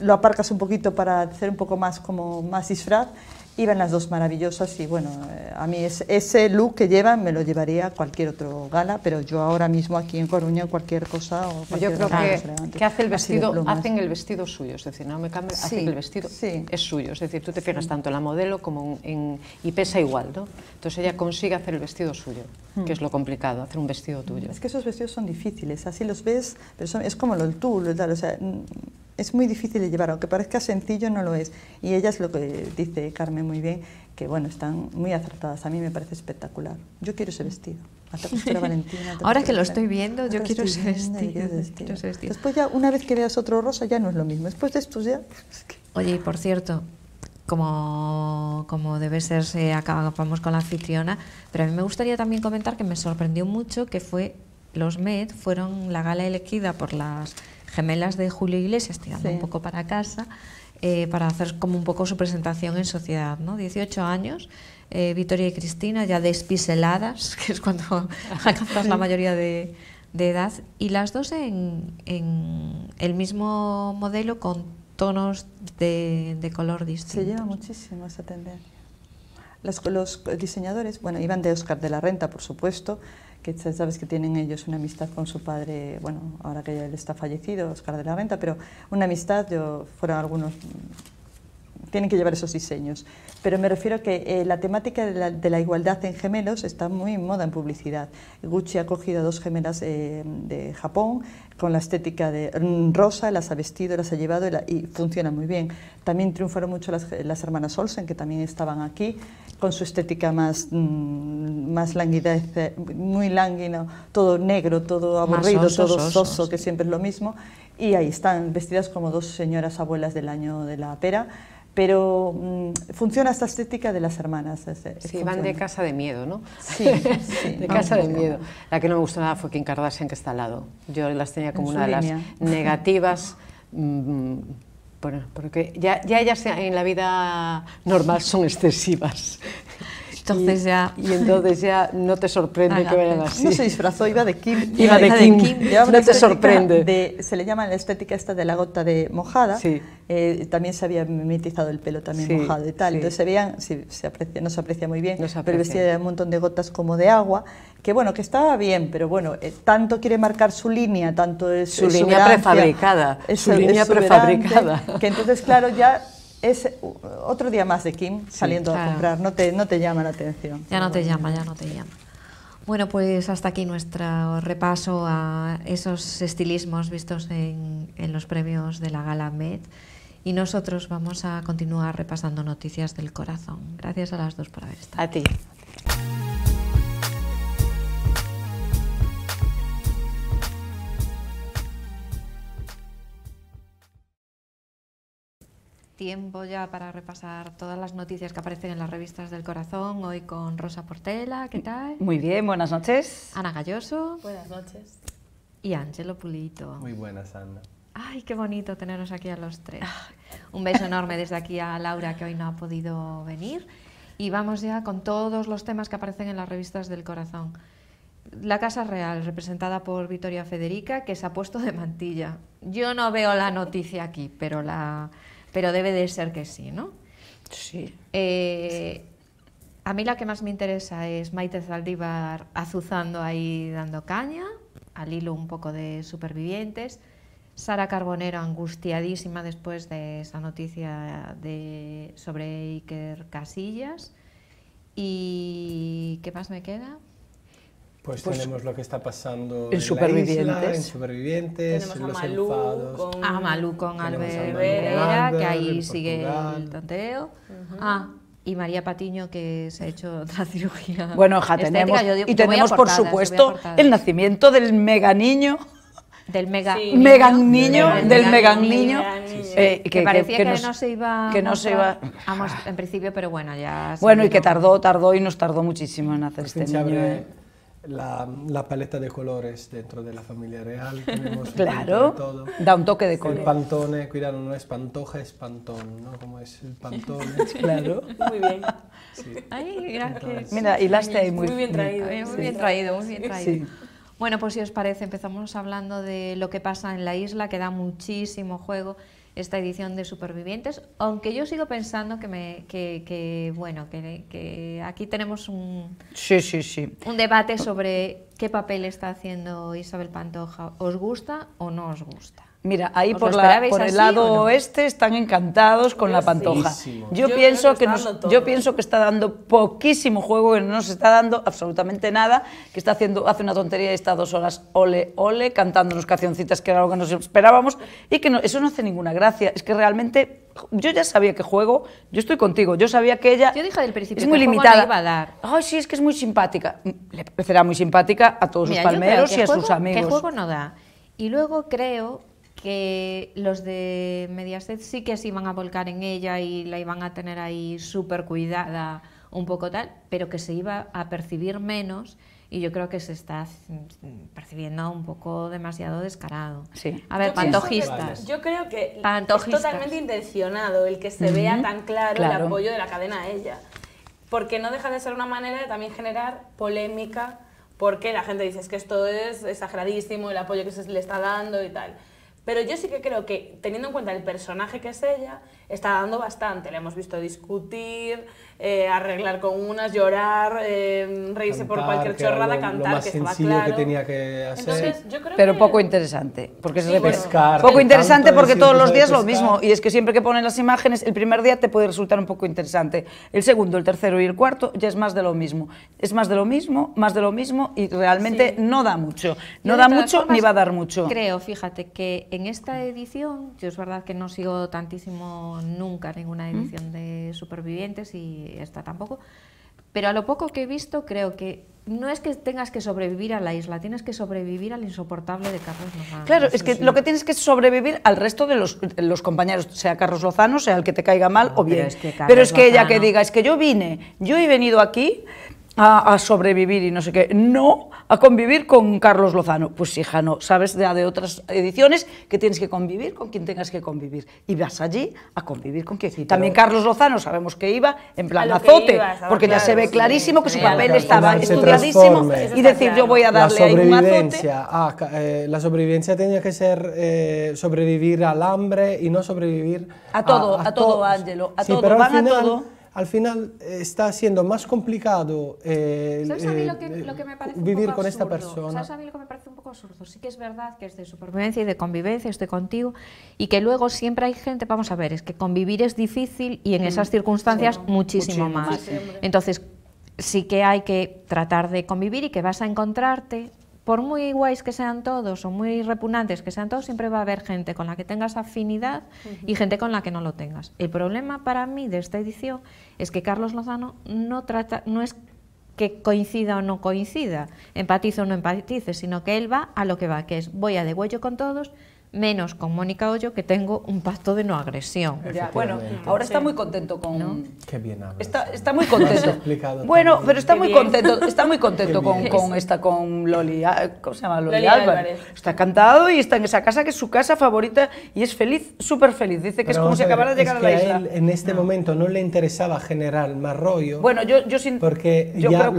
lo aparcas un poquito para hacer un poco más como más disfraz. Iban las dos maravillosas y bueno, eh, a mí ese look que llevan me lo llevaría a cualquier otro gala, pero yo ahora mismo aquí en Coruña cualquier cosa o cualquier Yo creo que, hace el vestido, hacen el
vestido suyo, es decir, no me cambia, hacen el vestido es suyo, es decir, tú te fijas tanto en la modelo como en, y pesa
igual, ¿no? Entonces ella consigue hacer el vestido suyo, que hmm. es lo complicado, hacer un vestido tuyo. Es que esos vestidos son difíciles, así los ves, pero es como lo, el tú, o sea, es muy difícil de llevar, aunque parezca sencillo, no lo es. Y ella es lo que dice Carmen muy bien, que bueno, están muy acertadas. A mí me parece espectacular. Yo quiero ese vestido. A Valentina, Ahora que lo estoy viendo, yo quiero ese vestido, vestido, Después ya, una vez que veas otro rosa, ya no es lo mismo. Después de esto
ya... Oye, y por cierto, como, como debe ser, se eh, acabamos con la anfitriona, pero a mí me gustaría también comentar que me sorprendió mucho que fue los MED fueron la gala elegida por las gemelas de Julio Iglesias, tirando un poco para casa, eh, para hacer como un poco su presentación en sociedad, ¿no? 18 años, eh, Victoria y Cristina ya despiseladas, que es cuando alcanzas la mayoría de, edad, y las dos en, el mismo modelo con
tonos de, color distinto. Se lleva muchísimo esa tendencia. los diseñadores, bueno, iban de Oscar de la Renta, por supuesto, que sabes que tienen ellos una amistad con su padre, bueno, ahora que él está fallecido, Oscar de la Venta... pero una amistad, yo, fueron algunos, tienen que llevar esos diseños. Pero me refiero a que eh, la temática de la, igualdad en gemelos está muy en moda en publicidad. Gucci ha cogido dos gemelas eh, de Japón, con la estética de mm, Rosa, las ha vestido, las ha llevado y, funciona muy bien. También triunfaron mucho las, hermanas Olsen, que también estaban aquí, con su estética más, mm, más languidez, muy lánguida, todo negro, todo aburrido, todo soso, que siempre es lo mismo. Y ahí están, vestidas como dos señoras abuelas del año de la pera pero mm, funciona esta estética de las hermanas. Es, sí, van de casa de miedo, ¿no? Sí,
de casa de miedo.
La que no me gustó nada fue Kim en
que está al lado. Yo las tenía como una de las negativas. Mm, bueno, porque ya, ya ellas en la vida normal son excesivas entonces y,
ya... Y entonces ya no te sorprende que vayan así. No se
disfrazó, iba de Kim. Iba, de,
Kim. no te sorprende. se le llama la estética esta de la gota de mojada. Eh, también se había mimetizado el pelo también mojado y tal. Entonces se veían, se no se aprecia muy bien, pero vestía de un montón de gotas como de agua. Que bueno, que estaba bien, pero bueno, eh, tanto quiere marcar su línea, tanto es su, línea prefabricada. su línea prefabricada. Que entonces, claro, ya es uh, otro día más de Kim saliendo a comprar, no te, no te llama la atención. Ya no te llama, ya no te llama.
Bueno, pues hasta aquí nuestro repaso a esos estilismos vistos en, en los premios de la gala MED y nosotros vamos a continuar repasando noticias del corazón. Gracias a las dos por haber estado. A ti. tiempo ya para repasar todas las noticias que aparecen en las revistas del corazón, hoy con Rosa Portela, ¿qué tal? Muy bien, buenas noches. Ana Galloso. Buenas noches. Y Angelo Pulito. Muy buenas, Ana. Ay, qué bonito teneros aquí a los tres. Ah. Un beso enorme desde aquí a Laura, que hoy no ha podido venir. Y vamos ya con todos los temas que aparecen en las revistas del corazón. La Casa Real, representada por Victoria Federica, que se ha puesto de mantilla. Yo no veo la noticia aquí, pero la, pero debe de ser que sí, ¿no? Sí. Eh, a mí la que más me interesa es Maite Zaldívar azuzando ahí dando caña, al hilo un poco de supervivientes. Sara Carbonero angustiadísima después de esa noticia de, sobre Iker Casillas. ¿Y qué más me queda? Pues,
pues, tenemos lo que está pasando en, Supervivientes, en Supervivientes, en a enfados, con,
a ah, Malú con Albert que ahí sigue el tanteo. Ah, y María Patiño que se ha hecho otra cirugía. Bueno, ja, tenemos, y tenemos por supuesto el
nacimiento del mega niño.
Del mega, mega niño, del, mega eh, niño, que, parecía que, no se iba, que no se iba en principio, pero bueno ya. Bueno y que
tardó, tardó y nos tardó muchísimo en hacer pues este niño. ¿eh?
la, paleta de colores dentro de la familia real. Tenemos claro, todo. da un toque de color. El pantone, cuidado, no es pantoja, es pantón, ¿no? Como es el pantone. claro. Muy bien. Sí. Ay, gracias.
Mira, hilaste ahí muy, muy bien traído. Muy, bien traído, muy bien traído. Bueno, pues si os parece, empezamos hablando de lo que pasa en la isla, que da muchísimo juego esta edición de Supervivientes, aunque yo sigo pensando que, me, que, bueno, que, que, aquí tenemos un, sí, sí, sí. un debate sobre qué papel está haciendo Isabel Pantoja, ¿os gusta o no os gusta? Mira, ahí por, la, el lado oeste
están encantados con la pantoja. Yo, pienso que, yo pienso que está dando poquísimo juego, que no nos está dando absolutamente nada, que está haciendo, hace una tontería y está dos horas ole, ole, cantándonos cancioncitas que era lo que nos esperábamos y que eso no hace ninguna gracia. Es que realmente yo ya sabía que juego, yo estoy contigo, yo sabía que ella yo dije del principio, es muy limitada. Iba Ay, sí, es que es muy simpática. Le parecerá muy simpática a todos sus palmeros y a sus amigos. ¿Qué juego
no da? Y luego creo que los de Mediaset sí que se iban a volcar en ella y la iban a tener ahí súper cuidada, un poco tal, pero que se iba a percibir menos y yo creo que se está percibiendo un poco demasiado descarado. A ver, yo pantojistas. yo
creo que es totalmente intencionado el que se vea tan claro, claro, el apoyo de la cadena a ella, porque no deja de ser una manera de también generar polémica, porque la gente dice es que esto es exageradísimo, el apoyo que se le está dando y tal. Pero yo sí que creo que, teniendo en cuenta el personaje que es ella, está dando bastante. Le hemos visto discutir, eh, arreglar con unas, llorar, eh, reírse por cualquier chorrada, cantar, lo más que claro. que tenía que hacer.
Pero poco interesante, porque es es pescar, Poco interesante porque todos los días lo mismo, y es que siempre que ponen las imágenes, el primer día te puede resultar un poco interesante, el segundo, el tercero y el cuarto ya es más de lo mismo. Es más de lo mismo, más de lo mismo, y realmente no da mucho. No da mucho ni va a dar mucho. Creo,
fíjate, que en esta edición, yo es verdad que no sigo tantísimo nunca ninguna edición de Supervivientes y esta tampoco. Pero a lo poco que he visto, creo que no es que tengas que sobrevivir a la isla, tienes que sobrevivir al insoportable de Carlos Lozano. Claro, es que lo
que tienes que sobrevivir al resto de los, compañeros, sea Carlos Lozano, sea el que te caiga mal o bien. pero es que ella que diga, es que yo vine, yo he venido aquí a, sobrevivir y no sé qué, no a convivir con Carlos Lozano. Pues hija, no, sabes de, de otras ediciones que tienes que convivir con quien tengas que convivir. Y vas allí a convivir con quien. También Carlos Lozano sabemos que iba en plan azote, porque ya se ve clarísimo que su papel estaba estudiadísimo y decir yo voy a darle la sobrevivencia,
ah, eh, la sobrevivencia tenía que ser eh, sobrevivir al hambre y no sobrevivir a todo,
a, todo, Ángelo, a todo, van a
todo al final eh, está siendo más complicado vivir con esta persona. ¿Sabes
a mí lo que me parece un poco absurdo?
Sí que es verdad que es de supervivencia y de convivencia, estoy contigo, y que luego siempre hay gente, vamos a ver, es que convivir es difícil y en mm. esas circunstancias muchísimo, más. Entonces, sí que hay que tratar de convivir y que vas a encontrarte por muy guays que sean todos o muy repugnantes que sean todos, siempre va a haber gente con la que tengas afinidad y gente con la que no lo tengas. El problema para mí de esta edición es que Carlos Lozano no trata, no es que coincida o no coincida, empatice o no empatice, sino que él va a lo que va, que es voy a degüello con todos, menos con Mónica Hoyo que tengo un pacto de no agresión. bueno, ahora está muy contento con...
Qué bien Está, muy contento. bueno, pero está muy contento, está muy contento con, esta, con Loli, ¿cómo se llama? Loli, Álvarez. Está encantado y está en esa casa que es su casa favorita y es feliz, súper feliz. Dice que es como si acabara de llegar a la isla. Él,
en este momento no le interesaba generar más rollo. Bueno, yo, yo sin... Porque ya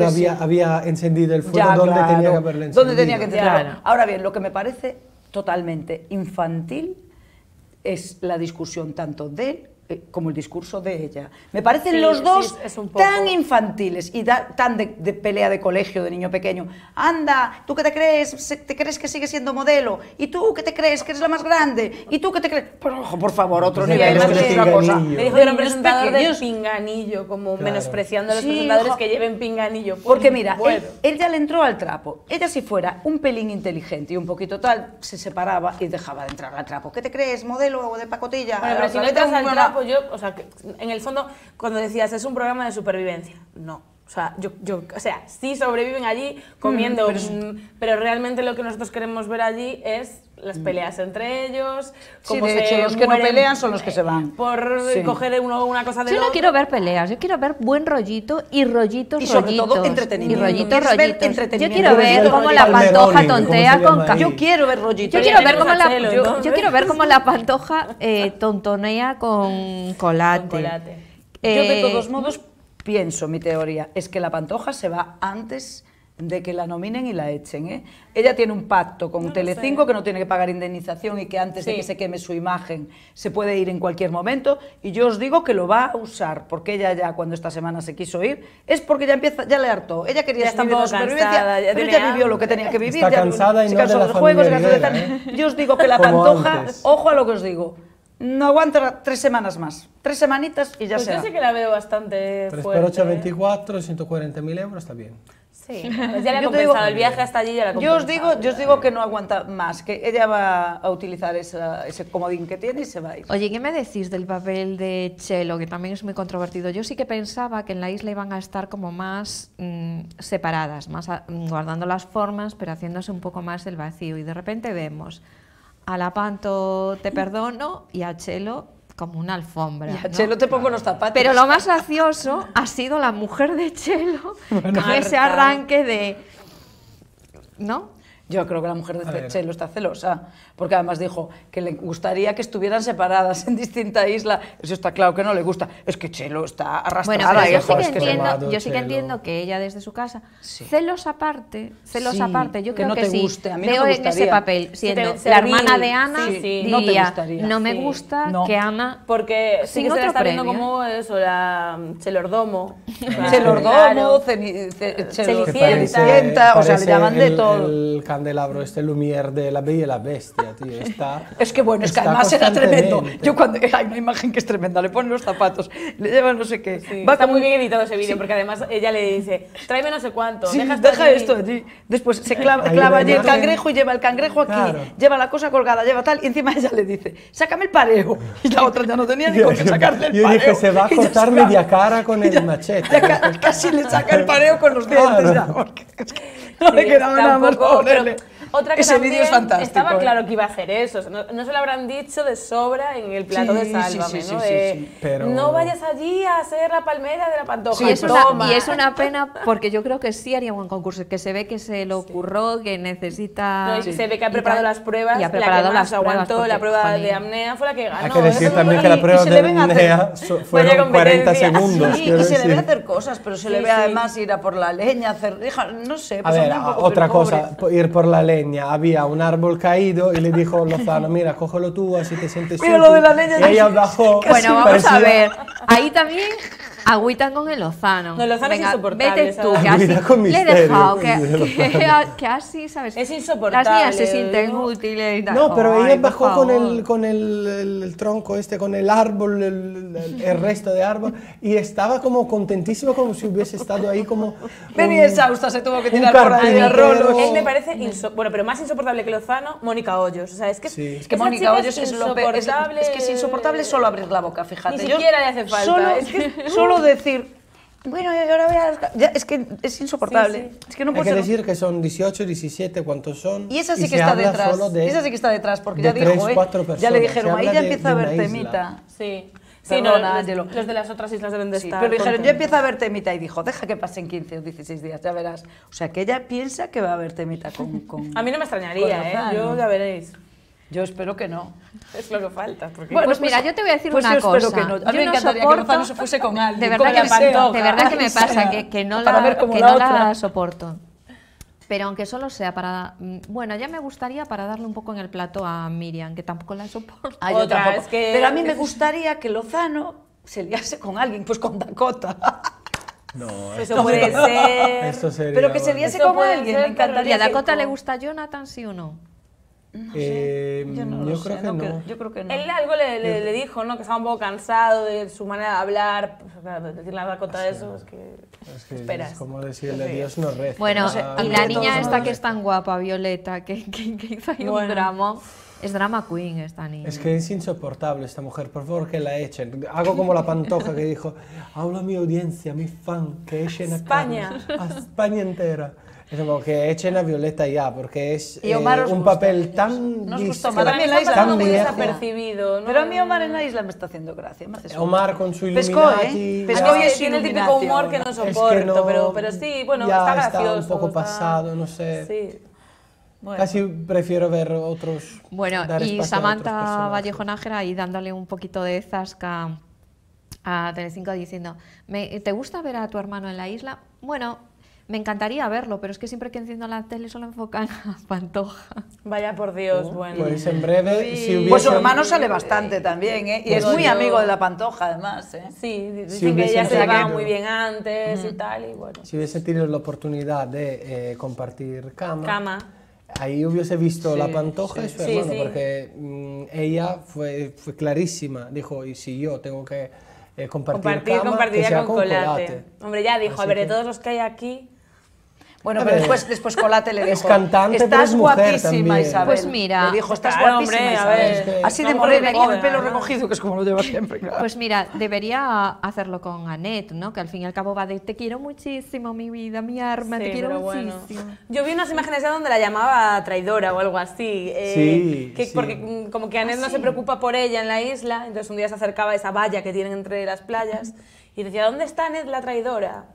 había, encendido el fuego donde tenía que haberlo encendido.
Ahora bien, lo que me parece totalmente infantil es la discusión tanto de eh, como el discurso de ella. Me parecen los dos tan infantiles y tan de, pelea de colegio, de niño pequeño. Anda, tú qué te crees, te crees que sigue siendo modelo, y tú que te crees que eres la más grande, y tú que te crees... por favor, otro nivel, es
otra cosa. Me dijo de pinganillo, como menospreciando a los presentadores que lleven pinganillo. Porque mira,
él, ya le entró al trapo. Ella si fuera un pelín inteligente y un
poquito tal, se separaba y dejaba de entrar al trapo. ¿Qué
te crees, modelo o de pacotilla? pero si no entras al trapo,
yo, o sea, en el fondo, cuando decías, es un programa de supervivencia, no. O sea, yo, o sea, sí sobreviven allí comiendo, mm, mm, pero... realmente lo que nosotros queremos ver allí es las mm. peleas entre ellos. Como los que no pelean son los que se van. Por
coger uno, una cosa de Yo no quiero ver peleas, yo quiero ver buen rollito y rollitos, y sobre todo entretenimiento. Y rollitos, rollitos. Yo quiero ver cómo la pantoja tontea con... Yo quiero ver rollitos. Yo quiero ver cómo la, yo, quiero ver cómo la pantoja eh, tontonea con colate. yo de eh, todos modos
pienso, mi teoría, es que la pantoja se va antes de que la nominen y la echen. ¿eh? Ella tiene un pacto con Telecinco que no tiene que pagar indemnización y que antes de que se queme su imagen se puede ir en cualquier momento. Y yo os digo que lo va a usar, porque ella ya cuando esta semana se quiso ir, es porque ya empieza, ya le hartó. Ella quería estar en ya pero vivió lo que tenía que vivir. Está cansada y no de los juegos,
¿eh?
Yo os digo que la pantoja, ojo a lo que os digo, no aguanta tres semanas más. Tres semanitas y ya se Pues yo sé que
la veo bastante fuerte. por ¿eh? 8,
mil euros, está bien.
Sí, pues ya le he compensado el viaje hasta allí. Ya la yo, os digo, yo os digo que no aguanta
más, que ella va a utilizar ese comodín que tiene y se va a ir.
Oye, ¿qué me decís del papel de Chelo, que también es muy controvertido? Yo sí que pensaba que en la isla iban a estar como más mm, separadas, más mm, guardando las formas, pero haciéndose un poco más el vacío. Y de repente vemos a la Panto te perdono y a Chelo como una alfombra. Y Chelo te pongo los zapatos. Pero lo más gracioso ha sido la mujer de Chelo
con ese
arranque
de... ¿No? Yo creo que la mujer
de
Chelo está celosa, porque además dijo que le gustaría que estuvieran separadas en distinta isla. Eso está claro que no le gusta. Es que Chelo está arrastrada. Bueno, pero yo, sí que, entiendo, yo sí que entiendo
que ella desde su casa, celos aparte, celos aparte, yo creo que, no que te Guste. A mí Veo gusta. en ese papel, siendo la hermana de Ana, diría, no, no me gusta que Ana...
Porque sí que está viendo como eso, la mm, Chelordomo. Chelordomo,
o sea, le llaman de todo. El candelabro, este lumier de La Bella y la Bestia
es que bueno, es que además era tremendo. Yo cuando hay una imagen
que es tremenda, le ponen los zapatos, le llevan no sé qué. está muy bien editado ese vídeo, porque además ella le dice, tráeme no sé cuánto, deja, esto Después se clava, allí el cangrejo y
lleva el cangrejo aquí, lleva la cosa colgada, lleva tal, y encima ella le dice, sácame el pareo. Y la otra ya no tenía ni con qué sacarle el pareo. Yo dije, se va a cortar media
cara con el machete.
casi le saca el pareo con los dientes ya, no le quedaba nada más ponerle. Otra que vídeo Estaba eh. claro
que iba a hacer eso. No, se lo habrán dicho de sobra en el plato de Sálvame, ¿no? vayas allí a hacer la palmera de la pantoja. y, es
una, pena porque yo creo que sí haría un concurso. Que se ve que se le ocurrió, que necesita. se ve que ha
preparado las pruebas. Y ha preparado la aguantó la prueba de amnea fue la que
ganó. Hay que ¿eh? decir también que la prueba de apnea fueron 40 segundos. y se debe
hacer cosas, pero se le ve además ir a por la leña, hacer. No sé. A ver, otra cosa,
ir por la leña había un árbol caído y le dijo a Lozano, mira, cógelo tú, así te sientes Mira Y ella bajó. Bueno, vamos
a ver. Ahí también Agüitan con el Lozano. No, el Lozano es insoportable. Vete tú, que así le he dejado, que, que, así, ¿sabes? Es insoportable. Las mías se sienten útiles y tal. No, pero ella bajó con, el,
con el, tronco este, con el árbol, el, resto de árbol, y estaba como contentísimo como si hubiese estado ahí como...
Vení exhausta, se tuvo que tirar por ahí a rolos. Él me parece, bueno, pero más insoportable que Lozano, Mónica Hoyos. O sea, es que, que Mónica Hoyos es insoportable. Es, es, que es insoportable solo abrir la boca, fíjate. Ni siquiera Yo, le hace falta. es que, solo ¿eh?
decir, bueno, yo ahora voy a... Ya, es que es insoportable. Es que no Hay decir
que son 18, 17, ¿cuántos son? Y esa sí que está detrás. esa
que está detrás, porque ya ¿eh? ya le dijeron, ahí ya empieza a ver temita. Sí.
Sí, no, los, los, de las otras islas deben de estar. Pero dijeron, yo empiezo
a ver temita y dijo, deja que pasen 15 o 16 días, ya verás. O sea, que ella piensa que va a haber temita con. con a
mí no me extrañaría, ¿eh? Yo ya veréis. Yo espero que no. Es lo que falta. Porque bueno, pues mira, yo te voy a decir pues una yo cosa. Espero que no. A mí yo me encantaría soporto, que Lozano se fuese con alguien. De verdad, que, me, pasa, que, no,
la, soporto. Pero aunque solo sea para. Mm, bueno, ya me gustaría para darle un poco en el plato a Miriam, que tampoco la soporto. hay otra que, Pero a mí me gustaría que Lozano se liase con alguien, pues con Dakota. No, eso puede ser. pero que se liase con alguien, me encantaría. ¿Y a Dakota le gusta Jonathan, sí o no?
No Yo,
creo que no. Él algo le, dijo, ¿no? Que estaba un poco
cansado de su manera de hablar, pues, decir la contra de eso, es que,
es Es como decirle Dios no reza. Bueno, y la niña esta que es
tan guapa, Violeta, que, hizo ahí un drama. Es drama queen esta niña. Es que
es insoportable esta mujer, por favor que la echen. Hago como la pantoja que dijo, hablo a mi audiencia, a mi fan, que echen a
España.
a España entera. Es como que echen a Violeta ya, porque es eh, un papel tan. Nos gustó. Para mí en la isla muy
desapercibido. ¿no? Pero a mí Omar en la isla me está haciendo gracia.
Eh, Omar con su ¿eh? Illuminati. Pesco, ¿eh? Pesco tiene el típico humor que no soporto, pero, pero sí, bueno, está gracioso. Está un poco pasado, no sé. Sí. Casi prefiero ver otros. Bueno, y Samantha Vallejo
Nájera ahí dándole un poquito de zasca a Telecinco diciendo: ¿Te gusta ver a tu hermano en la isla? Bueno, me encantaría verlo, pero es que siempre que enciendo la tele solo enfocan a Pantoja. Vaya
por Dios, oh, bueno. Pues
en breve, Pues su hermano
sale bastante eh, también,
¿eh? Y es pues muy amigo de
la
Pantoja, además, ¿eh? Sí,
dicen que ella se llevaba muy
bien antes y tal, y bueno.
Si hubiese tenido la oportunidad de eh, compartir cama... Cama. Ahí hubiese visto la Pantoja sí, y hermano, porque mm, ella fue, fue clarísima. Dijo, y si yo tengo que... Eh, compartir, compartir cama, que sea con, colate. Hombre, ya dijo, a ver, de
todos los que hay
aquí, bueno, pero después, después Colate le dijo. Es cantante, estás es guapísima, Isabel. Pues mira. Le dijo, estás hombre, Así de morir, el pelo
recogido, que es como
lo lleva siempre. Pues
mira, debería hacerlo con Anet, ¿no? Que al fin y al cabo va de te quiero muchísimo, mi vida, mi arma, te quiero muchísimo.
Yo vi unas imágenes ya donde la llamaba traidora o algo así. Eh, que, Porque mm, como que Anet ah, no se preocupa por ella en la isla, entonces un día se acercaba a esa valla que tienen entre las playas. Y decía, ¿dónde está Ned la traidora?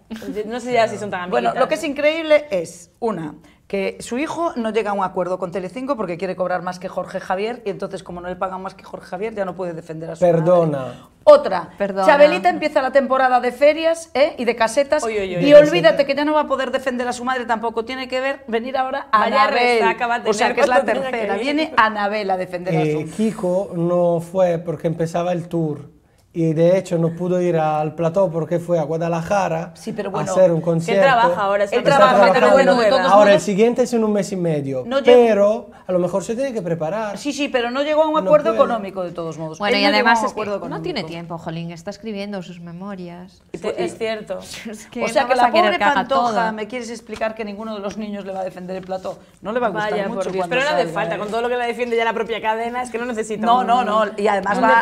No sé ya si son tan amiguitas. Bueno, lo que es
increíble es, una, que su hijo no llega a un acuerdo con Telecinco porque quiere cobrar más que Jorge Javier y entonces como no le pagan más que Jorge Javier ya no puede defender a su Perdona. Otra,
Perdona. Chabelita
empieza la temporada de ferias ¿eh? y de casetas y olvídate que ya no va a poder defender a su madre tampoco, tiene que ver venir ahora a Anabel, o sea que es la tercera, viene Anabel a defender a eh,
su Kiko no fue porque empezaba el tour y de hecho no pudo ir al plató porque fue a Guadalajara
a hacer un concierto. Él trabaja ahora, él trabaja, pero bueno, ahora el
siguiente es en un mes y medio, pero a lo mejor se tiene que preparar.
Sí, sí, pero no llegó a un acuerdo económico de todos modos. Bueno, y además es que
no tiene tiempo, Jolín, está escribiendo sus memorias. Es cierto. o sea que la pobre Pantoja,
me quieres explicar que ninguno de los niños le va a defender el plató. No le va a gustar Vaya, mucho Pero no hace falta, ¿eh? con todo lo
que la defiende ya la propia cadena, es que no necesita No, no, no, y además va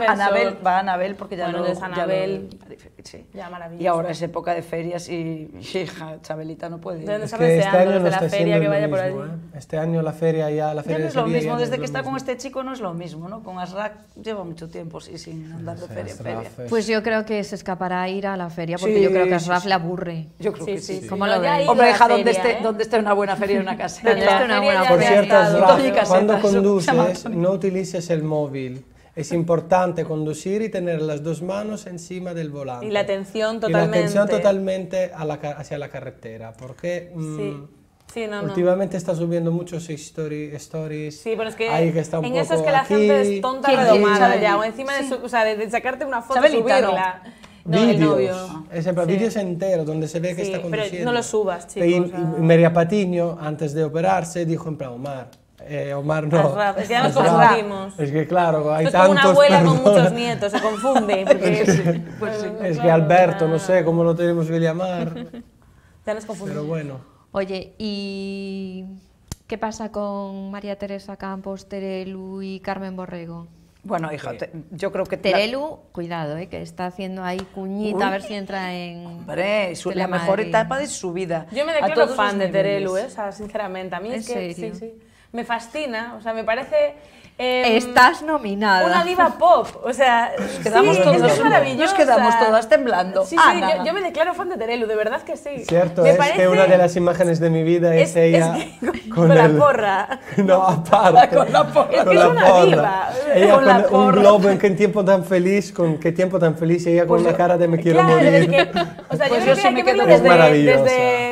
a Anabel porque ya
ya, Y ahora es época de ferias y, hija, Chabelita no puede ir. este año la feria que vaya ¿eh?
Este año la feria ya, la feria no es lo mismo, desde que está
con este chico no es lo mismo, ¿no? Con Asraf lleva mucho tiempo sin andar de feria feria. Pues yo
creo que se escapará a ir a la feria porque yo creo que Asraf le aburre. Yo creo que
sí. ¿Cómo lo Hombre, hija, donde esté, ¿eh? esté una buena feria en una casa. Por cierto, cuando conduces
no utilices el móvil es importante conducir y tener las dos manos encima del volante. Y la atención totalmente. Y la atención totalmente a la, hacia la carretera, porque... Mm, últimamente está subiendo muchos story, stories. Sí, pero es que, ahí que está un en eso es que la gente es tonta redomada ya. O
encima de, sea, de, sacarte una foto, y subirla. No, no el novio.
Es enteros donde se ve que está conduciendo. Pero no lo
subas, chicos. Y,
María Patiño, antes de operarse, dijo en plan, Omar, eh, Omar no. es
que ya nos confundimos.
Es que claro, hay Esto es una abuela con muchos
nietos, se confunde.
Pues,
es, que, Alberto, no sé cómo lo tenemos que llamar.
ya nos confundimos. Pero bueno. Oye, ¿y qué pasa con María Teresa Campos, Terelu y Carmen Borrego? Bueno, hija, yo creo que... Terelu, cuidado, eh, que está haciendo ahí cuñita, a ver si entra en... Hombre, la mejor etapa de su vida. Yo me declaro fan de Terelu, eh,
sea, sinceramente. A mí es que... Sí, sí me fascina, o sea, me parece... Em, Estás nominada. Una diva pop, o sea, nos quedamos, todos, es maravilloso quedamos todas temblando. Sí, ah, sí, yo, me declaro fan de Terelu, de verdad que sí. Cierto, es parece... que una de las
imágenes de mi vida es, ella con, la
porra.
No, aparte. Con
la porra. Es que es una diva. con, la un globo en
qué tiempo tan feliz, con qué tiempo tan feliz, ella con la pues cara de me quiero morir.
o sea, yo, pues yo sí me quedo desde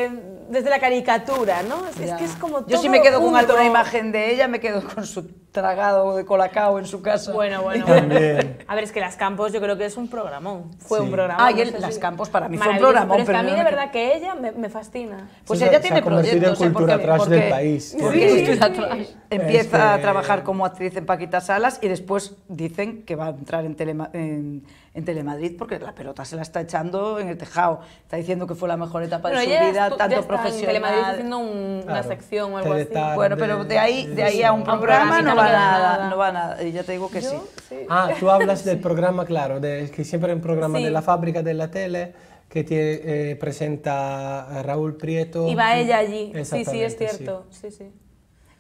desde la caricatura, ¿no? Es, que es como Yo sí me quedo con la imagen de ella, me quedo con su tragado de colacao en su casa. Bueno, bueno. A ver, es que Las Campos yo creo que es un programón. Fue un programa. Ah, Las Campos para mí fue un programón. Pero, a mí de verdad que ella me, fascina. Pues ella tiene proyectos. cultura porque, del país. Porque Empieza a este-
trabajar como actriz en Paquita Salas y después dicen que va a entrar en, en, Telemadrid porque la pelota se la está echando en el tejado. Está diciendo que fue la mejor etapa de su vida, tanto profesional. En Telemadrid haciendo una sección o algo así. Bueno, pero de ahí, de ahí a un programa no va nada, nada, no va nada. Y ya te digo que sí. Ah, tú hablas del
programa, claro, que siempre es un programa de la fábrica, de la tele, que te eh, presenta Raúl Prieto. Y va ella allí. Sí, sí, es cierto.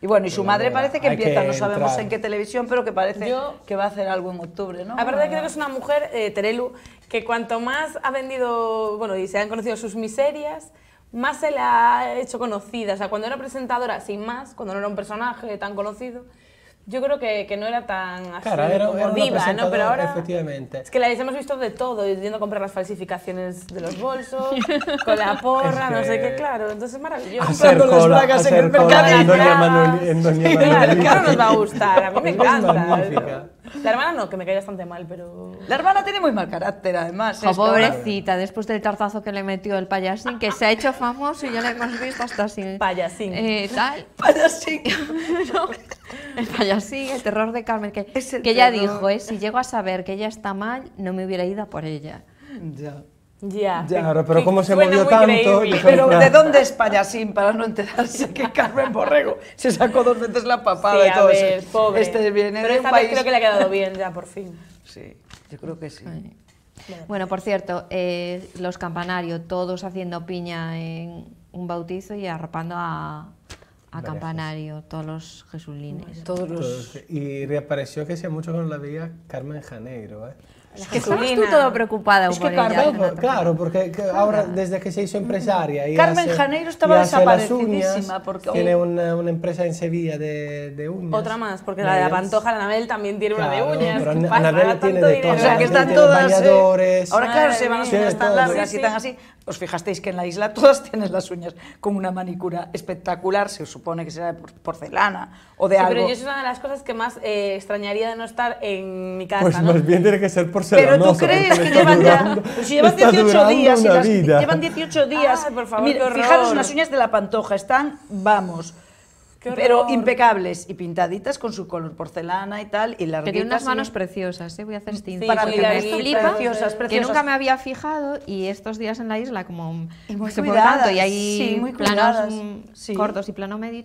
Y bueno, y su madre parece que empieza,
no sabemos en qué
televisión, pero que parece que va a hacer algo en octubre, ¿no? La verdad que creo que es una mujer, eh, Terelu, que cuanto más ha vendido, bueno, y se han conocido sus miserias, más se la ha hecho conocida. O sea, cuando era presentadora, sin más, cuando no era un personaje tan conocido, yo creo que, que, no era tan así claro, era, como era ¿no? Pero ahora.
Efectivamente. Es
que la hemos visto de todo, yendo a comprar las falsificaciones de los bolsos, con la porra, no sé qué, este, claro. Entonces es maravilloso. Hacer con las placas en el mercadillo. Ah". Claro, claro, nos va
a gustar, a mí me encanta.
La hermana no, que me cae bastante mal, pero...
La hermana tiene muy mal carácter, además. Oh, pobrecita, después del tartazo que le metió el payasín, que se ha hecho famoso y ya le hemos visto hasta así. Payasín. Eh, Payasín. el payasín, el terror de Carmen, que, que ella dijo, es eh, si llego a saber que ella está mal, no me hubiera ido por ella. Ya. Ya.
pero cómo se movió tanto... Pero ¿de
dónde es payasín para no enterarse que Carmen Borrego se sacó dos veces la papada y todo Pobre. Este pero esta vez creo que le ha quedado bien ya, por fin. Sí, yo creo que sí.
Bueno, por cierto, eh, los campanarios, todos haciendo piña en un bautizo y arropando a, campanario, todos los jesulines. Todos los...
Y reapareció que hacía mucho con la veía Carmen Janeiro, ¿eh?
Es que estoy tú todo preocupada. Es que Carmen,
claro, porque ahora desde que se hizo empresaria. Y Carmen Janeiro estaba desaparecidísima. porque tiene una, una, empresa en Sevilla de, uñas. Otra
más, porque la de la pantoja, la Anabel también tiene una de uñas. Pero Anabel tiene de todo. O sea, que están todas. Eh, ahora, claro, se van uñas tan largas y tan
así. Os fijasteis que en la isla todas tienen las uñas con una manicura espectacular, se supone que será de porcelana o de sí, algo. Pero yo es una
de las cosas que más eh, extrañaría de no estar en mi casa. Pues más bien tiene que ser porcelana. Pero tú crees que llevan ya. Pues si llevan 18 días. llevan 18 días. Ah, por favor, Mira, fijaros,
las uñas de la pantoja están, vamos pero impecables y pintaditas con su color porcelana y tal. Y larguitas, Tenía unas manos
preciosas, ¿eh? voy a hacer
sí, Para que me flipa, que nunca
me había fijado y estos días en la isla como muy cuidado y hay planos mm, cortos y plano medio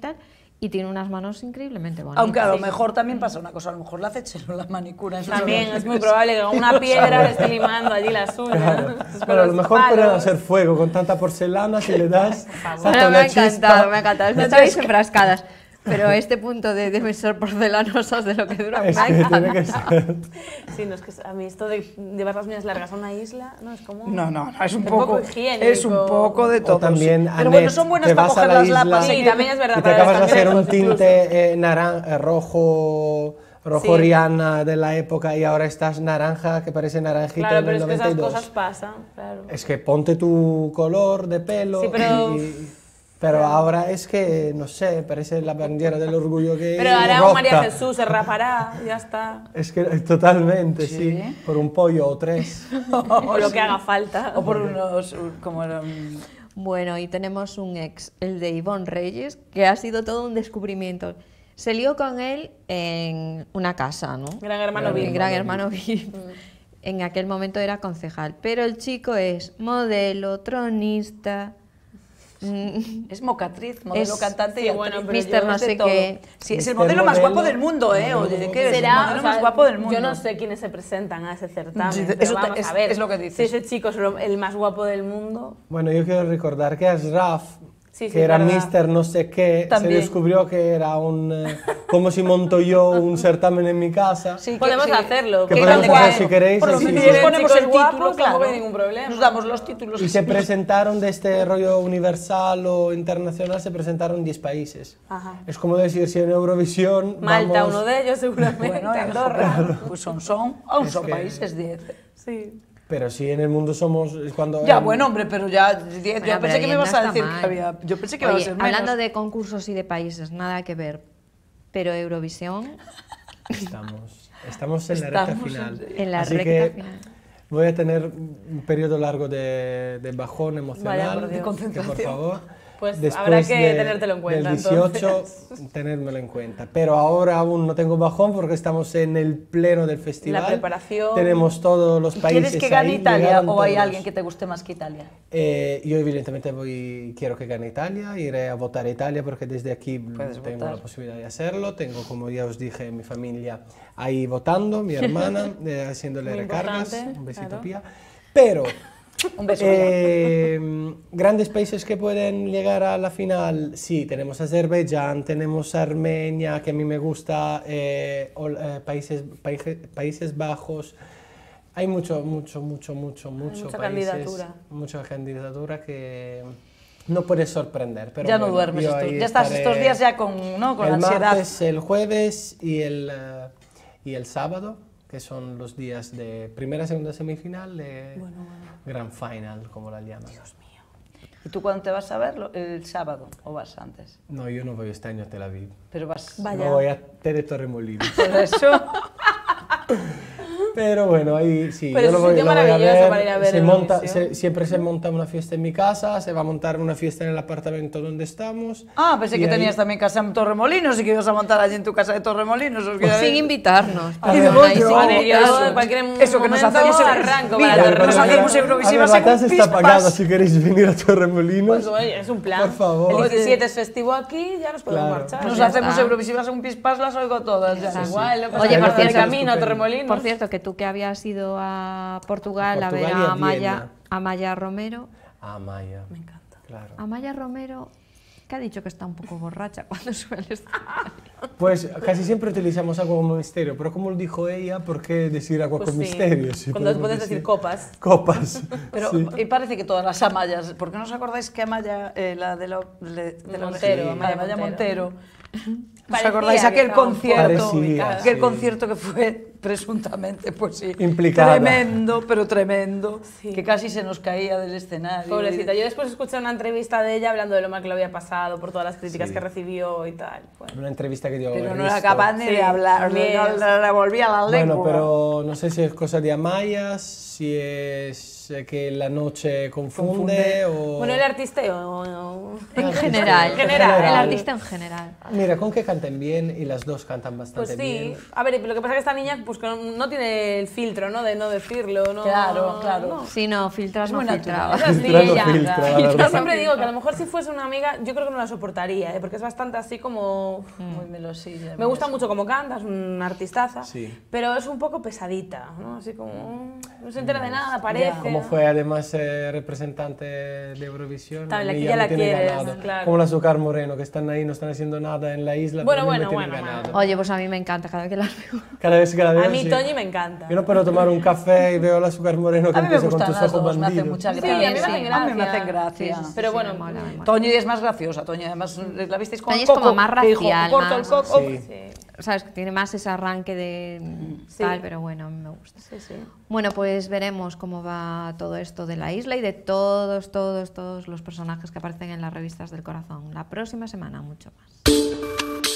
y tiene unas manos increíblemente bonitas. Aunque a lo mejor
también pasa una cosa, a lo mejor la hace chelo la manicura. También es muy probable que con una piedra le esté
limando
allí las
uñas. Pero a lo mejor pueden hacer fuego con tanta porcelana si le das.
me ha encantado, me ha encantado. Estáis enfrascadas
pero a este punto de de ser porcelanosas de lo que dura es que tiene
Sí, no, es que a mí esto de llevar las uñas largas a una isla, no es como...
No, no, es un poco... higiénico. Es un poco de todo. también, Pero
bueno, son buenas para coger la las lapas. Sí, también es verdad. Y te acabas de hacer un tinte eh, eh, rojo rojo Rihanna de la época y ahora estás naranja, que parece naranjita. Claro, pero es que esas cosas
pasan. Claro.
Es que ponte tu color de pelo. y pero ahora es que, no sé, parece la bandera del orgullo que... Pero ahora María
Jesús se rapará, ya está.
Es que totalmente, sí. Por un pollo o tres.
o lo que haga falta. O por unos... Como, mm. Bueno, y tenemos un ex, el de Ivonne Reyes, que ha sido todo un descubrimiento. Se lió con él en una casa, ¿no? Gran hermano VIP. Gran hermano VIP mm. en aquel momento era concejal, pero el chico es modelo, tronista, Mm. Es mocatriz,
modelo cantante y bueno, Mister no sé qué. Sí, es el modelo, más guapo del mundo, ¿eh? O qué ¿Será, el modelo más guapo del mundo. Yo no sé quiénes se presentan a ese certamen. vamos a ver. Es lo que dices. Si ese chico es el más guapo del mundo.
Bueno, yo quiero recordar que es Raf
que era Mister
no sé qué, se descubrió que era un... Eh, como si monto yo un certamen en mi casa. podemos
hacerlo. Que podemos hacer si queréis. si ponemos el título, claro. no hay ningún problema. Nos damos los títulos.
Y se presentaron de este rollo universal o internacional, se presentaron 10 países. Es como decir, si en Eurovisión... Malta, uno de
ellos seguramente. Bueno,
Andorra. Pues son, son, son países
10. Sí.
Pero sí, en el mundo somos. cuando ya, bueno,
hombre, pero ya. yo pensé que me ibas a decir que había. Yo pensé que Hablando
de concursos y de países, nada que ver. Pero Eurovisión.
Estamos, estamos en la recta final. Así que Voy a tener un periodo largo de, bajón emocional. De concentración. Pues habrá que tenértelo en cuenta. Del 18, tenérmelo en cuenta. Pero ahora aún no tengo bajón porque estamos en el pleno del festival. La preparación. Tenemos todos los países. ¿Quieres que gane Italia o hay alguien
que te guste más que Italia?
Eh, yo, evidentemente, voy, quiero que gane Italia. Iré a votar a Italia porque desde aquí tengo la posibilidad de hacerlo. Tengo, como ya os dije, mi familia ahí votando, mi hermana eh, haciéndole recargas. Un besito, pía. Pero. Un beso. Em, grandes países que pueden llegar a la final. Sí, tenemos Azerbaiyán, tenemos Armenia, que a mí me gusta, eh, eh, países, países Bajos. Hay mucho, mucho, mucho, mucho, mucho. Mucha candidatura. Mucha candidatura que no puedes sorprender. ya no duermes, ya estás estos días ya con, ¿no? ansiedad. El martes, el jueves y eh, y el sábado que son los días de primera, segunda semifinal, de Grand final, como la llaman. Dios mío.
¿Y tú cuándo te vas a verlo? ¿El sábado o vas antes?
No, yo no voy este año a Tel Aviv. Pero vas... Vaya. voy a Tere Torremolinos. Por eso... Pero bueno, ahí sí. Pero yo es un sitio maravilloso para ir a ver. monta, siempre se monta una fiesta en mi casa, se va a montar una fiesta en el apartamento donde estamos. Ah, pensé que tenías
también casa en Torremolinos y que ibas a montar allí en tu casa de Torremolinos.
Pues sin invitarnos.
A ahí, yo, eso, que nos hacemos arranco mira, para Nos hacemos Eurovisivas la casa está pagada si queréis venir a Torremolinos. Pues
oye, es un plan.
Por favor. El 17 es festivo aquí, ya nos podemos marchar. Nos hacemos improvisivas en un pispas, las oigo todas. oye, por cierto, camino a Torremolinos. Por cierto,
que tú que habías ido a Portugal a, a ver a, Amaya, Amaya, Romero.
Amaya. Me encanta. Claro.
Amaya Romero, que ha dicho que está un poco borracha cuando suele estar. Pues
casi siempre utilizamos agua con misterio, pero como lo dijo ella, ¿por qué decir agua pues con misterio? Cuando puedes decir,
copas. Copas. Pero y parece que todas las amayas, ¿por qué no os acordáis que Amaya, eh, la de, Montero, Amaya Montero ¿Os acordáis aquel concierto, aquel concierto que fue presuntamente, pues sí, tremendo, pero
tremendo,
que casi se nos caía del escenario. Pobrecita,
yo después escuché una entrevista de ella hablando de lo mal que lo había pasado por todas las críticas que recibió y tal.
Pues. Una entrevista que dio. Pero no era
capaz ni de hablar, no,
de volvía la
lengua. Bueno, pero no sé si es cosa de Amaya, si es que la noche confunde, o...? Bueno, el
artista En, en general, el artista en general.
Mira, con que canten bien y las dos cantan bastante pues sí.
A ver, lo que pasa es que esta niña pues, no tiene el filtro, ¿no? De no decirlo, ¿no? Claro, claro.
No. no, filtras no Yo
siempre digo que a lo mejor si fuese una amiga, yo creo que no la soportaría, ¿eh? porque es bastante así como... Mm. Muy melosilla. Me gusta mucho cómo canta, es una artistaza, sí. pero es un poco pesadita, ¿no? Así como... Mm, no se entera de mm. nada,
parece
fue además representante de Eurovisión. También aquí ya la quieres, claro. Como el Azúcar Moreno, que están ahí, no están haciendo nada en la isla. Bueno, bueno, bueno,
Oye, pues a mí me encanta cada vez que las veo.
Cada vez que la veo. A mí Toño me encanta. Yo no puedo tomar un café y veo el Azúcar Moreno
que empieza con tus ojos bandidos. Sí, a mí
me hacen gracia. pero bueno,
Toñi
es más graciosa. Toñi además la visteis con Toñi es como más racial
sabes que tiene más ese arranque de tal, pero bueno, a mí me gusta. Bueno, pues veremos cómo va todo esto de la isla y de todos, todos, todos los personajes que aparecen en las revistas del corazón. La próxima semana, mucho más.